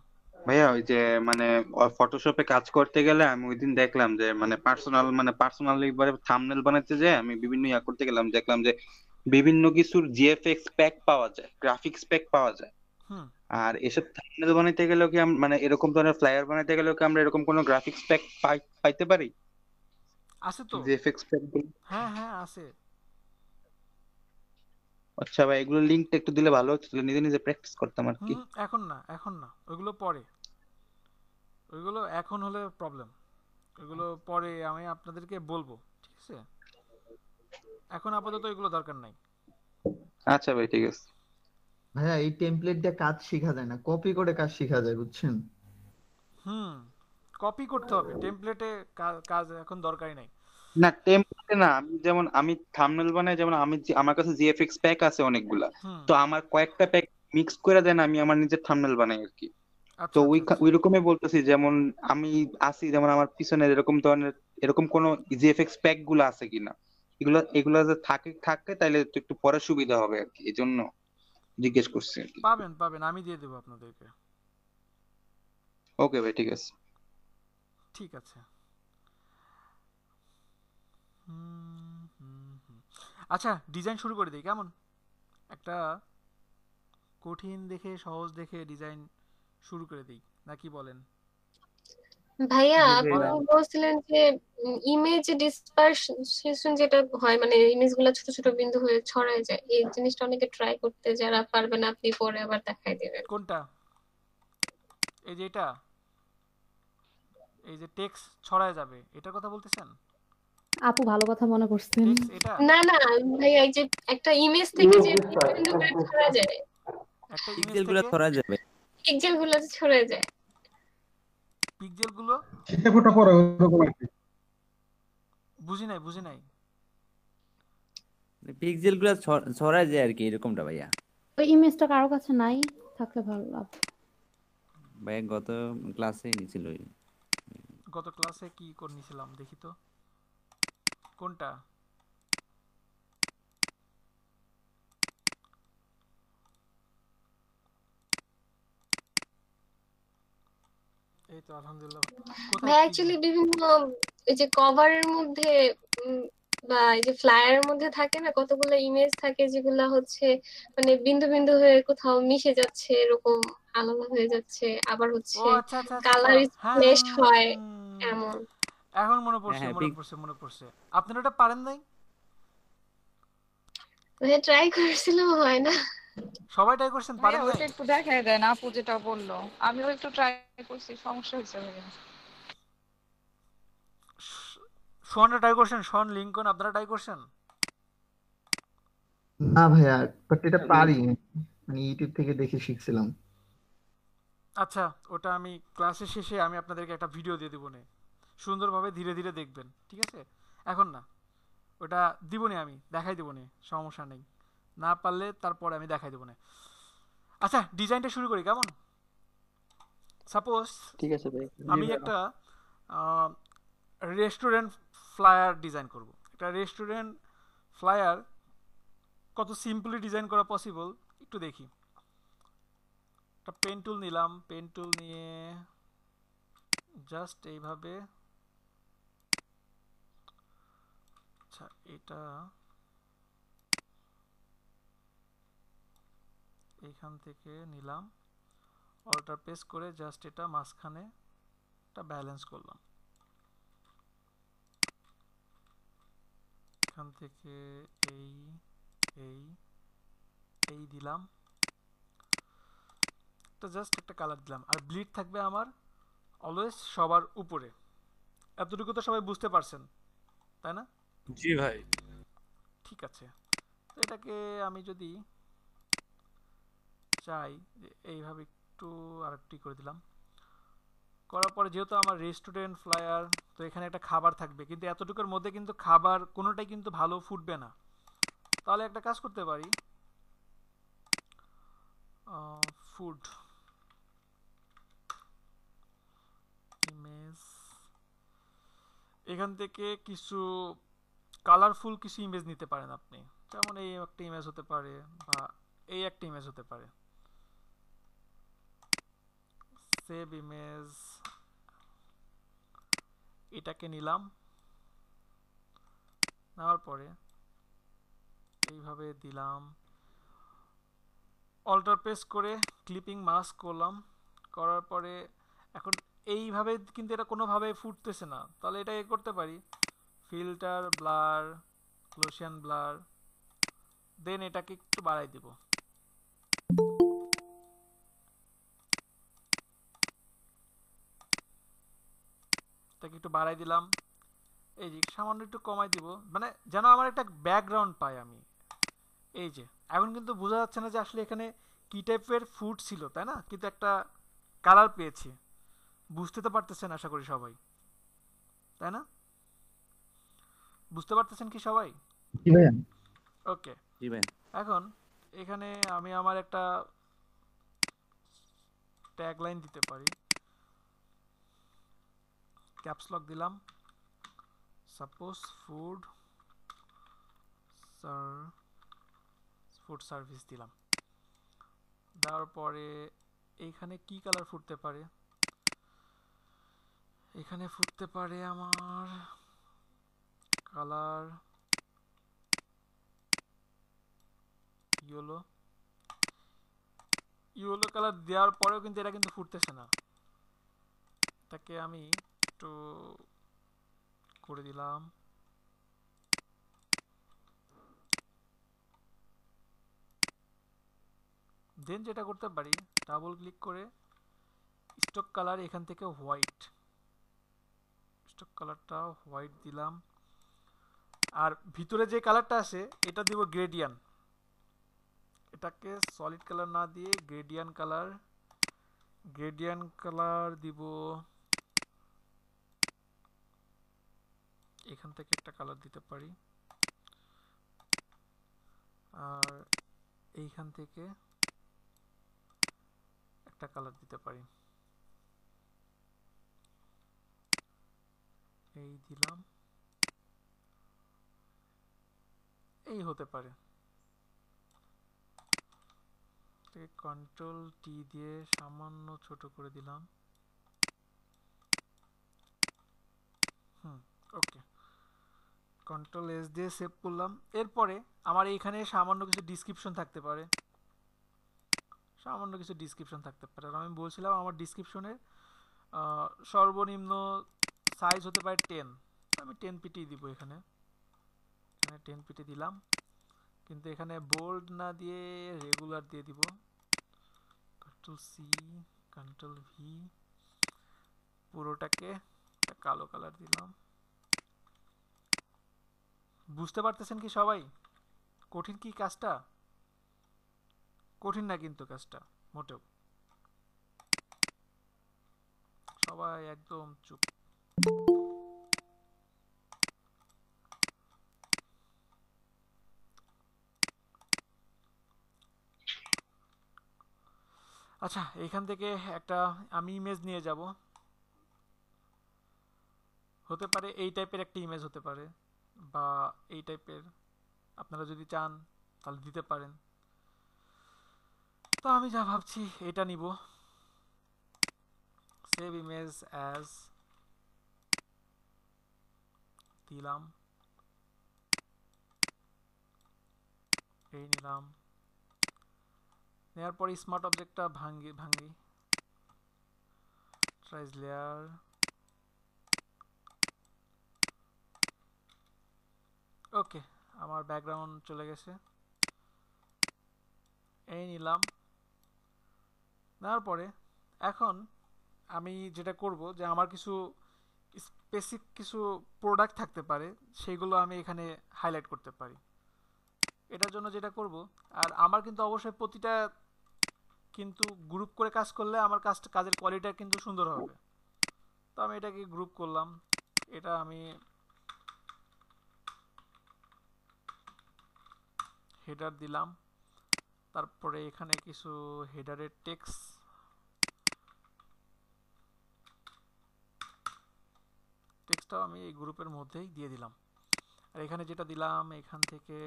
ভাইয়া ওই যে মানে ফটোশপে কাজ করতে গেলে আমি ওইদিন দেখলাম যে মানে পার্সোনাল মানে পার্সোনালি থাম্বনেল বানাতে যে আমি বিভিন্ন ইয়া করতে গেলাম দেখলাম যে বিভিন্ন কিছুর জিএফএক্স প্যাক পাওয়া যায় গ্রাফিক্স প্যাক পাওয়া যায় আর এসব থাম্বনেল বানাইতে গেলেও কি মানে এরকম ধরনের ফ্লায়ার বানাইতে গেলেও কি আমরা এরকম কোনো গ্রাফিক্স প্যাক পাইতে পারি আছে তো জেফএক্স প্যাক হ্যাঁ হ্যাঁ আছে আচ্ছা ভাই এগুলো লিংকটা একটু দিলে ভালো হতো তাহলে নিজে নিজে প্র্যাকটিস করতাম আর কি এখন না এখন না ওগুলো পরে ওইগুলো এখন হলে প্রবলেম ওইগুলো পরে আমি আপনাদেরকে বলবো ঠিক আছে এখন আপাতত এগুলো দরকার নাই আচ্ছা ভাই ঠিক আছে ভাইয়া এই টেমপ্লেট দিয়ে কাজ শেখা যায় না কপি করে কাজ শেখা যায় বুঝছেন হুম কপি করতে হবে টেমপ্লেটে কাজ এখন দরকারই নাই না টেমপ্লেটে না আমি যেমন আমি থাম্বনেল বানাই যেমন আমি আমার কাছে জিএফএক্স প্যাক আছে অনেকগুলা তো আমার কয়েকটা প্যাক মিক্স করে দেন আমি আমার নিজের থাম্বনেল বানাই আর কি আচ্ছা, তো আচ্ছা, ওই আচ্ছা। ওইরকমই বলতেছি যেমন আমি আসি যেমন আমার পিছনে এরকম ধরনের এরকম কোন জিএফএক্স প্যাক গুলো আছে কিনা এগুলো এগুলো যে থাকে থাকে তাইলে একটু পরে সুবিধা হবে আর কি এই জন্য জিজ্ঞেস করছি পাবেন পাবেন আমি দিয়ে দেবো আপনাদেরকে ওকে ভাই ঠিক আছে ঠিক আছে আচ্ছা ডিজাইন শুরু করে দিই কেমন একটা কঠিন দেখে সহজ দেখে ডিজাইন শুরু করে দিই না কি বলেন ভাইয়া আপনি বলছিলেন যে ইমেজ ডিসপারশন যেটা হয় মানে ইমেজ গুলা ছোট ছোট বিন্দু হয়ে ছড়ায় যায় এই জিনিসটা অনেকে ট্রাই করতে যারা পারবে না আপনি পরে আবার দেখাই দেবেন কোনটা এই যে এটা এই যে টেক্সট ছড়ায় যাবে এটা কথা বলতেছেন আপু ভালো কথা মনে করছেন এটা না না ভাইয়া এই যে একটা ইমেজ থেকে যে বিন্দু গুলো ছড়ায় যায় একটা ইমেজ গুলো ছড়ায় যাবে পিক্সেল গুলো ছড়ায় যায় পিক্সেলগুলো সেটা ফটো পড়ে ওরকম বুঝি নাই বুঝি নাই পিক্সেলগুলো মানে ছড়ায় যায় আর কি এরকমটা ভাইয়া ওই ইমেজটা কারো কাছে নাই থাকলে ভালো লাগবে ভাই গত ক্লাসে নিছিল গত ক্লাসে কি করে নিছিলাম দেখি তো কোনটা মধ্যে বা এই যে মধ্যে থাকে না কতগুলো ইমেজ থাকে যেগুলো হচ্ছে মানে বিন্দু বিন্দু হয়ে কোথাও মিশে যাচ্ছে এরকম আলাদা হয়ে যাচ্ছে আবার হচ্ছে কালার আচ্ছা, আচ্ছা, আচ্ছা। হ্যাঁ, হ্যাঁ, হ্যাঁ, হয় এমন এখন মনে পড়ছে মনে পড়ছে মনে পড়ছে আপনারা পারেন নাই ট্রাই মানে করেছিলাম হয় না করছেন না একটু দেন আপু যেটা বললো আমিও একটু ট্রাই করছি সমস্যা ভাইয়া ট্রাই করছেন লিংকন আপনারা ট্রাই করছেন না ভাইয়া বাট এটা আচ্ছা, পারি মানে ইউটিউব থেকে দেখে শিখছিলাম আচ্ছা ওটা আমি ক্লাসের শেষে আমি আপনাদেরকে একটা ভিডিও দিয়ে দেবো সুন্দরভাবে ধীরে ধীরে দেখবেন ঠিক আছে এখন না ওটা দিবনে আমি দেখাই দেবো সমস্যা নেই না পারলে তারপরে আমি দেখাই দেবো না আচ্ছা ডিজাইনটা শুরু করি কেমন সাপোজ ঠিক আছে ভাই আমি একটা রেস্টুরেন্ট ফ্লায়ার ডিজাইন করব একটা রেস্টুরেন্ট ফ্লায়ার কত সিম্পলি ডিজাইন করা পসিবল একটু দেখি একটা পেন টুল নিলাম পেন টুল নিয়ে জাস্ট এইভাবে আচ্ছা এটা এইখান থেকে নিলাম অল্টার প্রেস করে জাস্ট এটা মাঝখানে একটা ব্যালেন্স করলাম এখান থেকে এই এই এই দিলাম একটা জাস্ট একটা কালার দিলাম আর ব্লিড থাকবে আমার অলওয়েজ সবার উপরে এতটুকু তো সবাই বুঝতে পারছেন তাই না জি ভাই ঠিক আছে তো এটাকে আমি যদি চাই এইভাবে একটু আরেকটি করে দিলাম করার পরে যেহেতু আমার রেস্টুরেন্ট ফ্লায়ার তো এখানে একটা খাবার থাকবে কিন্তু এতটুকুর মধ্যে কিন্তু খাবার কোনোটাই কিন্তু ভালো ফুটবে না তাহলে একটা কাজ করতে পারি ফুড ইমেজ এখান থেকে কিছু কালারফুল কিছু ইমেজ নিতে পারেন আপনি যেমন এই একটা ইমেজ হতে পারে বা এই একটা ইমেজ হতে পারে সেভ ইমেজ এটাকে নিলাম নেওয়ার পরে এইভাবে দিলাম অল্টার প্রেস করে ক্লিপিং মাস্ক করলাম করার পরে এখন এইভাবে কিন্তু এটা কোনোভাবে ফুটতেছে না তাহলে এটা এ করতে পারি ফিল্টার ব্লার ক্লোশিয়ান ব্লার দেন এটাকে একটু বাড়াই দেবো একটু বাড়াই দিলাম এই যে সামান্য একটু কমাই দিব মানে যেন আমার একটা ব্যাকগ্রাউন্ড পাই আমি এই যে এখন কিন্তু বোঝা যাচ্ছে না যে আসলে এখানে কী টাইপের ফুড ছিল তাই না কিন্তু একটা কালার পেয়েছি বুঝতে তো পারতেছেন আশা করি সবাই তাই না বুঝতে পারতেছেন কি সবাই জি ভাই ওকে জি ভাই এখন এখানে আমি আমার একটা ট্যাগলাইন দিতে পারি ক্যাপস ক্যাপসলক দিলাম সাপোজ ফুড ফুড সার্ভিস দিলাম দেওয়ার পরে এইখানে কি কালার ফুটতে পারে এখানে ফুটতে পারে আমার কালার ইয়েলো ইয়েলো কালার দেওয়ার পরেও কিন্তু এটা কিন্তু ফুটতেছে না তাকে আমি একটু করে দিলাম দেন যেটা করতে পারি ডাবল ক্লিক করে স্টক কালার এখান থেকে হোয়াইট স্টক কালারটা হোয়াইট দিলাম আর ভিতরে যে কালারটা আছে এটা দিব গ্রেডিয়ান এটাকে সলিড কালার না দিয়ে গ্রেডিয়ান কালার গ্রেডিয়ান কালার দিব এখান থেকে একটা কালার দিতে পারি আর এইখান থেকে একটা কালার দিতে পারি এই দিলাম এই হতে পারে কন্ট্রোল টি দিয়ে সামান্য ছোট করে দিলাম হুম ওকে কন্ট্রোল এস দিয়ে সেভ করলাম এরপরে আমার এইখানে সামান্য কিছু ডিসক্রিপশন থাকতে পারে সামান্য কিছু ডিসক্রিপশন থাকতে পারে আর আমি বলছিলাম আমার ডিসক্রিপশনের সর্বনিম্ন সাইজ হতে পারে টেন আমি টেন পিটি দিব এখানে এখানে টেন পিটি দিলাম কিন্তু এখানে বোল্ড না দিয়ে রেগুলার দিয়ে দিব কন্ট্রোল সি কন্ট্রোল ভি পুরোটাকে কালো কালার দিলাম বুঝতে পারতেছেন কি সবাই কঠিন কি কাজটা কঠিন না কিন্তু কাজটা মোটেও সবাই একদম চুপ আচ্ছা এখান থেকে একটা আমি ইমেজ নিয়ে যাব হতে পারে এই টাইপের একটা ইমেজ হতে পারে বা এই টাইপের আপনারা যদি চান তাহলে দিতে পারেন তো আমি যা ভাবছি এটা নিব সেভ ইমেজ অ্যাজ দিলাম এই নিলাম নেওয়ার পরে স্মার্ট অবজেক্টটা ভাঙ্গি ভাঙ্গি ট্রাইজ লেয়ার ওকে আমার ব্যাকগ্রাউন্ড চলে গেছে এই নিলাম নেওয়ার পরে এখন আমি যেটা করব যে আমার কিছু স্পেসিফিক কিছু প্রোডাক্ট থাকতে পারে সেগুলো আমি এখানে হাইলাইট করতে পারি এটার জন্য যেটা করব আর আমার কিন্তু অবশ্যই প্রতিটা কিন্তু গ্রুপ করে কাজ করলে আমার কাজটা কাজের কোয়ালিটি কিন্তু সুন্দর হবে তো আমি এটাকে গ্রুপ করলাম এটা আমি হেডার দিলাম তারপরে এখানে কিছু হেডারের টেক্স টেক্সটাও আমি এই গ্রুপের মধ্যেই দিয়ে দিলাম আর এখানে যেটা দিলাম এখান থেকে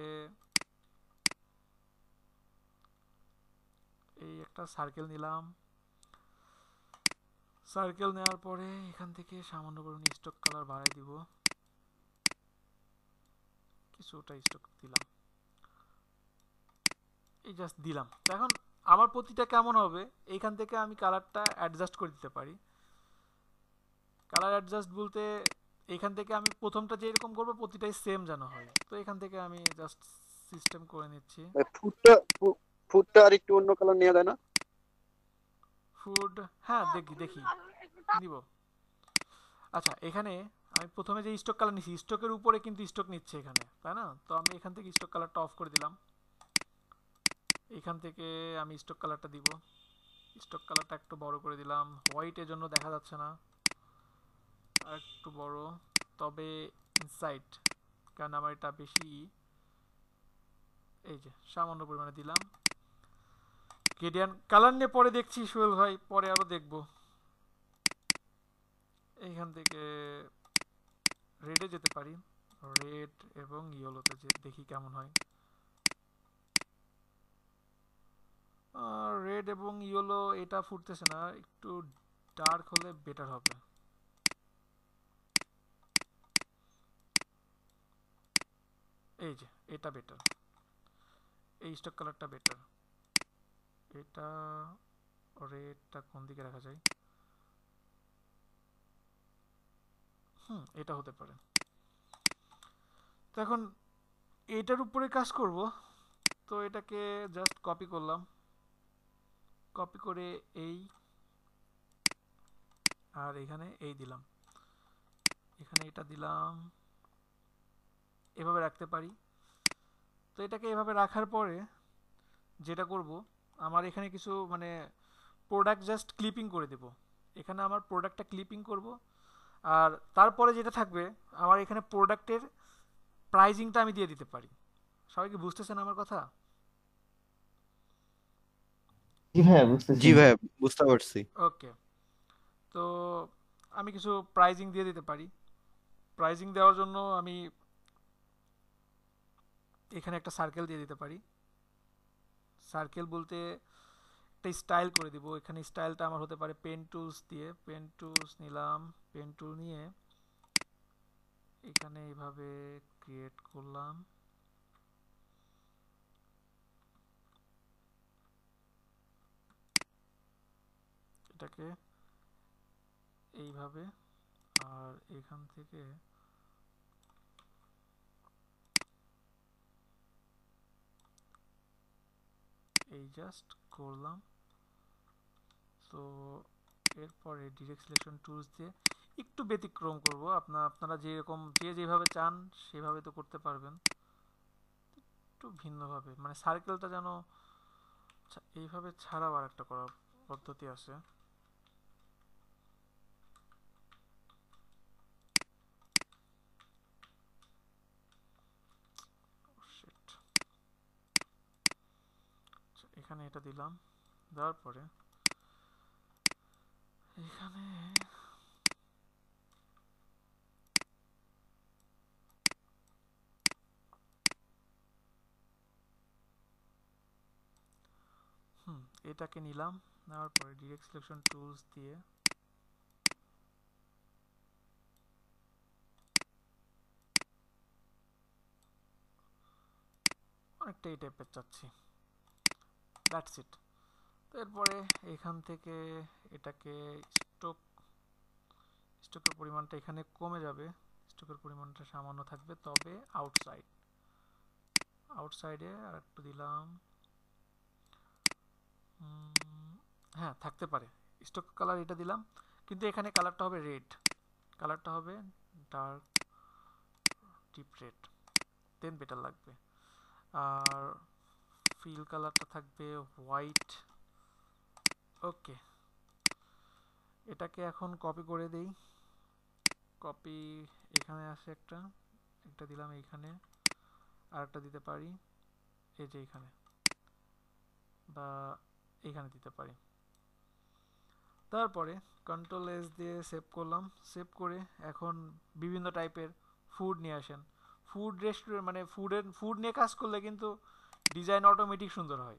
এই একটা সার্কেল নিলাম সার্কেল নেওয়ার পরে এখান থেকে সামান্য পরিমাণে স্টক কালার বাড়াই দিব কিছুটা স্টক দিলাম এই জাস্ট দিলাম তো এখন আমার প্রতিটা কেমন হবে এইখান থেকে আমি কালারটা অ্যাডজাস্ট করে দিতে পারি কালার অ্যাডজাস্ট বলতে এখান থেকে আমি প্রথমটা যেরকম করবো প্রতিটাই সেম যেন হয় তো এখান থেকে আমি জাস্ট সিস্টেম করে নিচ্ছি ফুটটা ফুটটা আর একটু অন্য কালার নিয়ে যায় না ফুড হ্যাঁ দেখি দেখি দিব আচ্ছা এখানে আমি প্রথমে যে স্টক কালার নিচ্ছি স্টকের উপরে কিন্তু স্টক নিচ্ছে এখানে তাই না তো আমি এখান থেকে স্টক কালারটা অফ করে দিলাম এখান থেকে আমি স্টক কালারটা দিব স্টক কালারটা একটু বড় করে দিলাম হোয়াইটের জন্য দেখা যাচ্ছে না আর একটু বড় তবে ইনসাইট কারণ আমার এটা বেশি এই যে সামান্য পরিমাণে দিলাম গেডিয়ান কালার নিয়ে পরে দেখছি সোহেল ভাই পরে আরও দেখব এইখান থেকে রেডে যেতে পারি রেড এবং ইয়েলোতে যে দেখি কেমন হয় রেড এবং ইয়েলো এটা ফুটতেছে না একটু ডার্ক হলে বেটার হবে এই যে এটা বেটার এই স্টক কালারটা বেটার এটা রেডটা কোন দিকে রাখা যায় হুম এটা হতে পারে তো এখন এটার উপরে কাজ করব তো এটাকে জাস্ট কপি করলাম কপি করে এই আর এখানে এই দিলাম এখানে এটা দিলাম এভাবে রাখতে পারি তো এটাকে এভাবে রাখার পরে যেটা করব আমার এখানে কিছু মানে প্রোডাক্ট জাস্ট ক্লিপিং করে দেব এখানে আমার প্রোডাক্টটা ক্লিপিং করব আর তারপরে যেটা থাকবে আমার এখানে প্রোডাক্টের প্রাইজিংটা আমি দিয়ে দিতে পারি সবাই কি বুঝতেছেন আমার কথা জি ভাই বুঝতেছি জি ভাই বুঝতে পারছি ওকে তো আমি কিছু প্রাইজিং দিয়ে দিতে পারি প্রাইজিং দেওয়ার জন্য আমি এখানে একটা সার্কেল দিয়ে দিতে পারি সার্কেল বলতে একটা স্টাইল করে দিব এখানে স্টাইলটা আমার হতে পারে পেন টুলস দিয়ে পেন টুলস নিলাম পেন টুল নিয়ে এখানে এইভাবে ক্রিয়েট করলাম এটাকে এইভাবে আর এখান থেকে এই জাস্ট করলাম তো এরপরে ডিরেক্ট সিলেকশন টুলস দিয়ে একটু ব্যতিক্রম করব আপনারা আপনারা যেরকম যে যেভাবে চান সেভাবে তো করতে পারবেন একটু ভিন্নভাবে মানে সার্কেলটা যেন এইভাবে ছাড়াও আর একটা করার পদ্ধতি আছে এখানে এটা দিলাম দেওয়ার পরে এখানে এটাকে নিলাম নেওয়ার পরে ডিরেক্ট সিলেকশন টুলস দিয়ে অনেকটা এই টাইপের চাচ্ছি দ্যাটস ইট তো এরপরে এখান থেকে এটাকে স্টক স্টকের পরিমাণটা এখানে কমে যাবে স্টকের পরিমাণটা সামান্য থাকবে তবে আউটসাইড আউটসাইডে আর একটু দিলাম হ্যাঁ থাকতে পারে স্টক কালার এটা দিলাম কিন্তু এখানে কালারটা হবে রেড কালারটা হবে dark deep red then better লাগবে আর ফিল কালারটা থাকবে হোয়াইট ওকে এটাকে এখন কপি করে দেই কপি এখানে আসে একটা একটা দিলাম এইখানে আর একটা দিতে পারি এই যে এখানে বা এখানে দিতে পারি তারপরে কন্ট্রোল এস দিয়ে সেভ করলাম সেভ করে এখন বিভিন্ন টাইপের ফুড নিয়ে আসেন ফুড রেস্টুরেন্ট মানে ফুডের ফুড নিয়ে কাজ করলে কিন্তু ডিজাইন অটোমেটিক সুন্দর হয়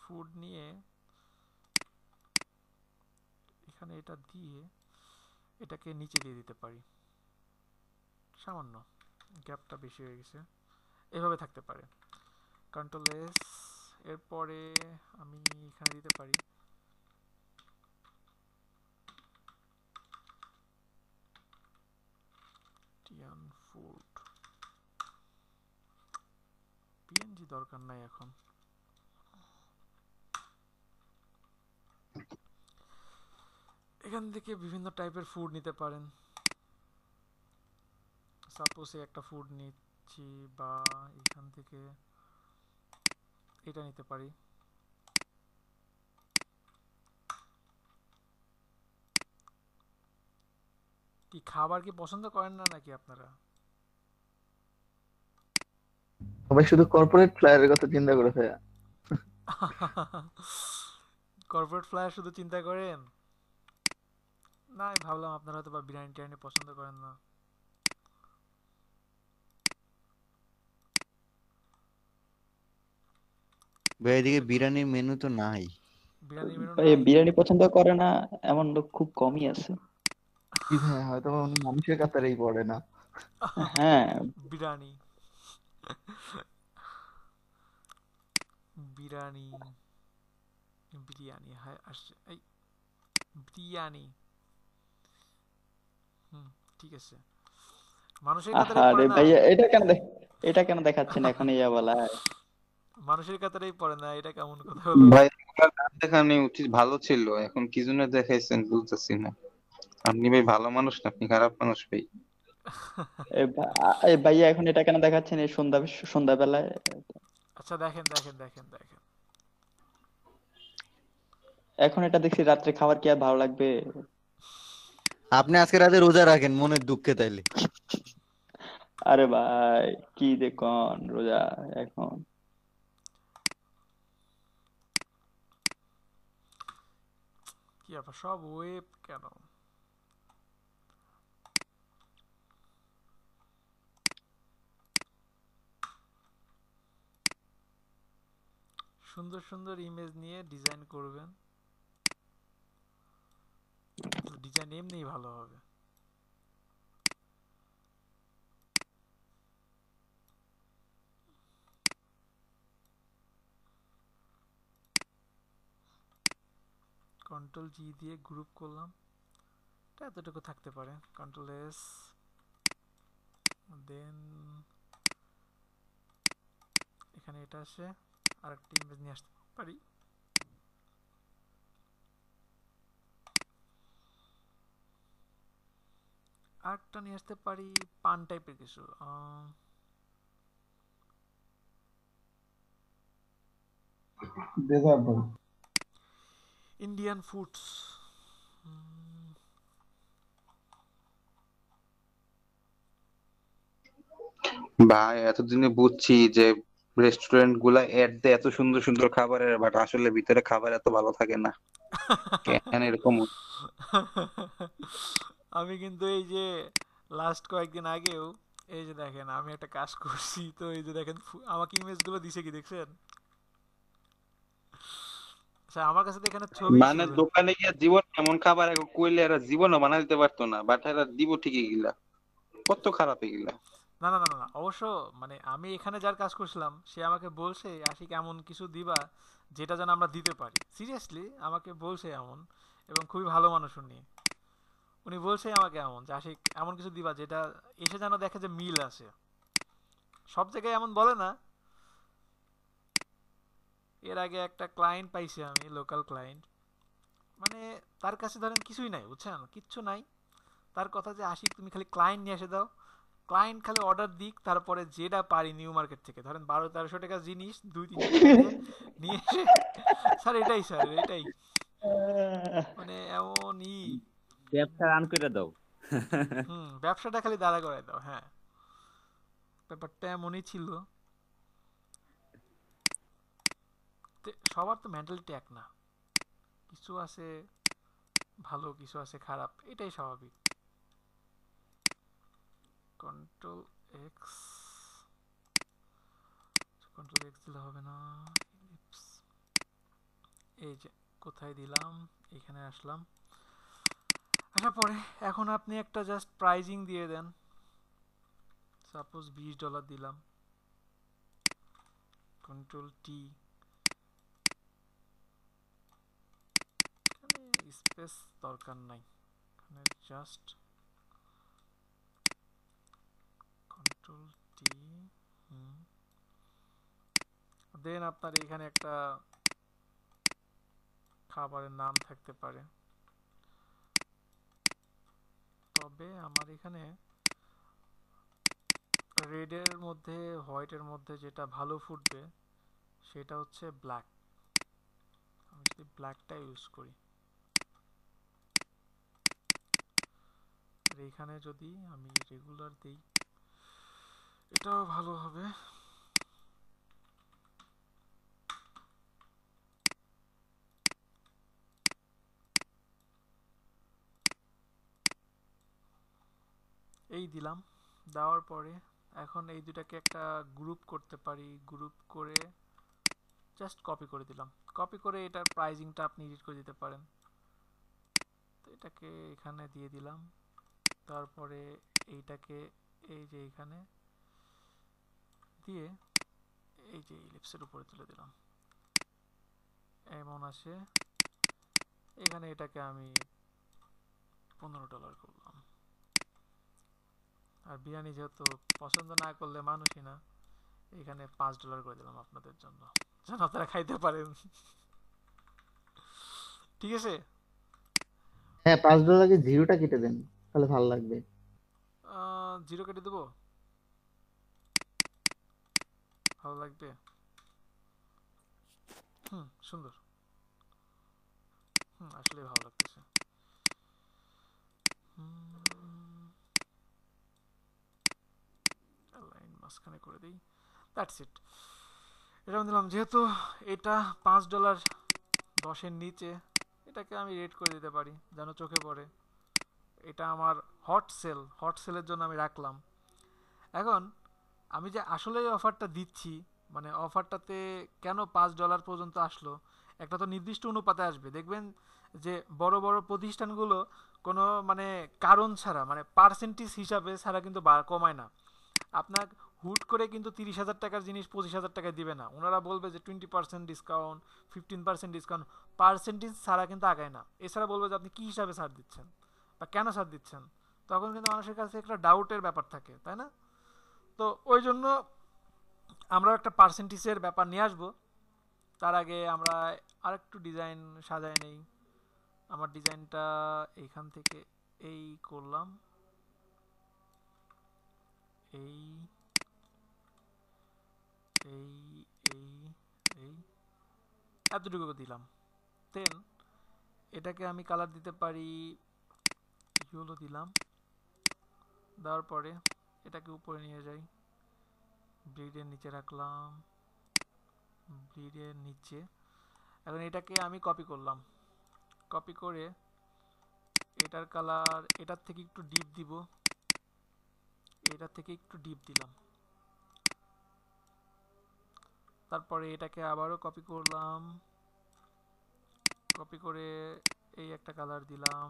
ফুড নিয়ে এখানে এটা দিয়ে এটাকে নিচে দিয়ে দিতে পারি সামান্য গ্যাপটা বেশি হয়ে গেছে এভাবে থাকতে পারে কন্ট্রোল এস এরপরে আমি এখানে দিতে পারি টিয়ান দরকার নাই এখন এখান থেকে বিভিন্ন টাইপের ফুড নিতে পারেন সাপোজ একটা ফুড নিচ্ছি বা এখান থেকে এটা নিতে পারি কি খাবার কি পছন্দ করেন না নাকি আপনারা সবাই শুধু কর্পোরেট ফ্লায়ারের কথা চিন্তা করে ভাইয়া কর্পোরেট ফ্লায়ার শুধু চিন্তা করেন না আমি ভাবলাম আপনারা হয়তো বা বিরিয়ানি টিরিয়ানি পছন্দ করেন না ভাই এদিকে বিরিয়ানির মেনু তো নাই বিরিয়ানি পছন্দ করে না এমন লোক খুব কমই আছে হয়তো মানুষের কাতারেই পড়ে না হ্যাঁ বিরিয়ানি বিরিয়ানি বিরিয়ানি বিরিয়ানি ঠিক আছে মানুষের কাতারে ভাইয়া এটা কেন এটা কেন দেখাচ্ছেন এখন ইয়া বলা মানুষের কাতারেই পড়ে না এটা কেমন কথা হলো ভাই দেখানি উচিত ভালো ছিল এখন কি জন্য দেখাইছেন বুঝতেছি না আপনি ভাই ভালো মানুষ না আপনি খারাপ মানুষ ভাই ভাইয়া এখন এটা কেন দেখাচ্ছেন এই সন্ধ্যা সন্ধ্যাবেলায় আচ্ছা দেখেন দেখেন দেখেন দেখেন এখন এটা দেখছি রাত্রে খাবার কি আর ভালো লাগবে আপনি আজকে রাতে রোজা রাখেন মনের দুঃখে তাইলে আরে ভাই কি দেখুন রোজা এখন কি ব্যাপার সব ওয়েব কেন সুন্দর সুন্দর ইমেজ নিয়ে ডিজাইন করবেন ডিজাইন এমনিই ভালো হবে কন্ট্রোল জি দিয়ে গ্রুপ করলাম এটা এতটুকু থাকতে পারে কন্ট্রোল এস দেন এখানে এটা আসে আরেকটি ইমেজ নিয়ে আসতে পারি আরেকটা নিয়ে আসতে পারি পান টাইপের কিছু ইন্ডিয়ান ফুডস ভাই এতদিনে বুঝছি যে রেস্টুরেন্ট গুলা এড দেয় এত সুন্দর সুন্দর খাবারের বাট আসলে ভিতরে খাবার এত ভালো থাকে না কেন এরকম আমি কিন্তু এই যে লাস্ট কয়েকদিন আগেও এই যে দেখেন আমি একটা কাজ করছি তো এই যে দেখেন আমাকে ইমেজ গুলো দিছে কি দেখছেন আচ্ছা, আমার কাছে তো এখানে ছবি মানে দোকানে গিয়ে জীবন এমন খাবার কইলে এরা জীবনও বানাইতে পারতো না বাট এরা দিব ঠিকই গিলা কত খারাপ এগুলা না না না না অবশ্য মানে আমি এখানে যার কাজ করছিলাম সে আমাকে বলছে আশিক এমন কিছু দিবা যেটা যেন আমরা দিতে পারি সিরিয়াসলি আমাকে বলছে এমন এবং খুবই ভালো মানুষ উনি উনি বলছে আমাকে এমন যে আশিক এমন কিছু দিবা যেটা এসে যেন দেখে যে মিল আছে সব জায়গায় এমন বলে না এর আগে একটা ক্লায়েন্ট পাইছি আমি লোকাল ক্লায়েন্ট মানে তার কাছে ধরেন কিছুই নাই বুঝছেন কিচ্ছু নাই তার কথা যে আশিক তুমি খালি ক্লায়েন্ট নিয়ে এসে দাও ক্লায়েন্ট খালি অর্ডার দিক তারপরে যেটা পারি নিউ মার্কেট থেকে ধরেন বারো তেরোশো টাকা জিনিস দুই তিন নিয়ে এসে স্যার এটাই স্যার এটাই মানে ই ব্যবসা রান করে দাও হুম ব্যবসাটা খালি দাঁড়া করে দাও হ্যাঁ ব্যাপারটা এমনই ছিল সবার তো মেন্টালিটি এক না কিছু আছে ভালো কিছু আছে খারাপ এটাই স্বাভাবিক কন্ট্রোল এক্স কন্ট্রোল এক্স দিলে হবে না এই যে কোথায় দিলাম এখানে আসলাম আসার আচ্ছা, পরে এখন আপনি একটা জাস্ট প্রাইজিং দিয়ে দেন সাপোজ বিশ ডলার দিলাম কন্ট্রোল টি স্পেস দরকার নাই এখানে জাস্ট টি দেন আপনার এখানে একটা খাবারের নাম থাকতে পারে তবে আমার এখানে রেডের মধ্যে হোয়াইটের মধ্যে যেটা ভালো ফুটবে সেটা হচ্ছে ব্ল্যাক আমি যদি ব্ল্যাকটা ইউজ করি এখানে যদি আমি রেগুলার দিই এটাও ভালো হবে এই দিলাম দেওয়ার পরে এখন এই দুটাকে একটা গ্রুপ করতে পারি গ্রুপ করে জাস্ট কপি করে দিলাম কপি করে এটার প্রাইজিংটা আপনি এডিট করে দিতে পারেন তো এটাকে এখানে দিয়ে দিলাম তারপরে এইটাকে এই যে এখানে দিয়ে এই যে ইলিপসের উপরে তুলে দিলাম এমন আসে এখানে এটাকে আমি পনেরো ডলার করলাম আর বিরিয়ানি যেহেতু পছন্দ না করলে মানুষই না এখানে পাঁচ ডলার করে দিলাম আপনাদের জন্য যেন আপনারা খাইতে পারেন ঠিক আছে হ্যাঁ পাঁচ ডলার আগে জিরোটা কেটে দেন তাহলে ভালো লাগবে জিরো কেটে দেবো ভালো লাগবে হুম সুন্দর হুম আসলে ভালো লাগতেছে লাইন মাঝখানে করে দিই দ্যাটস ইট এটা আমি দিলাম যেহেতু এটা পাঁচ ডলার দশের নিচে এটাকে আমি রেট করে দিতে পারি যেন চোখে পড়ে এটা আমার হট সেল হট সেলের জন্য আমি রাখলাম এখন আমি যে আসলে অফারটা দিচ্ছি মানে অফারটাতে কেন পাঁচ ডলার পর্যন্ত আসলো একটা তো নির্দিষ্ট অনুপাতে আসবে দেখবেন যে বড় বড় প্রতিষ্ঠানগুলো কোনো মানে কারণ ছাড়া মানে পার্সেন্টেজ হিসাবে ছাড়া কিন্তু কমায় না আপনার হুট করে কিন্তু তিরিশ হাজার টাকার জিনিস পঁচিশ হাজার টাকায় দিবে না ওনারা বলবে যে twenty percent discount fifteen percent discount percentage ছাড়া কিন্তু আগায় না এছাড়া বলবে যে আপনি কী হিসাবে ছাড় দিচ্ছেন বা কেন ছাড় দিচ্ছেন তখন কিন্তু মানুষের কাছে একটা ডাউটের ব্যাপার থাকে তাই না তো ওই জন্য আমরা একটা পার্সেন্টেজের ব্যাপার নিয়ে আসবো তার আগে আমরা আরেকটু ডিজাইন সাজাই নেই আমার ডিজাইনটা এইখান থেকে এই করলাম এই এই এই এই এতটুকু দিলাম দেন এটাকে আমি কালার দিতে পারি ইউলো দিলাম দেওয়ার পরে এটাকে উপরে নিয়ে যাই ব্রিডের নিচে রাখলাম ব্রিডের নিচে এখন এটাকে আমি কপি করলাম কপি করে এটার কালার এটার থেকে একটু ডিপ দিব এটার থেকে একটু ডিপ দিলাম তারপরে এটাকে আবারও কপি করলাম কপি করে এই একটা কালার দিলাম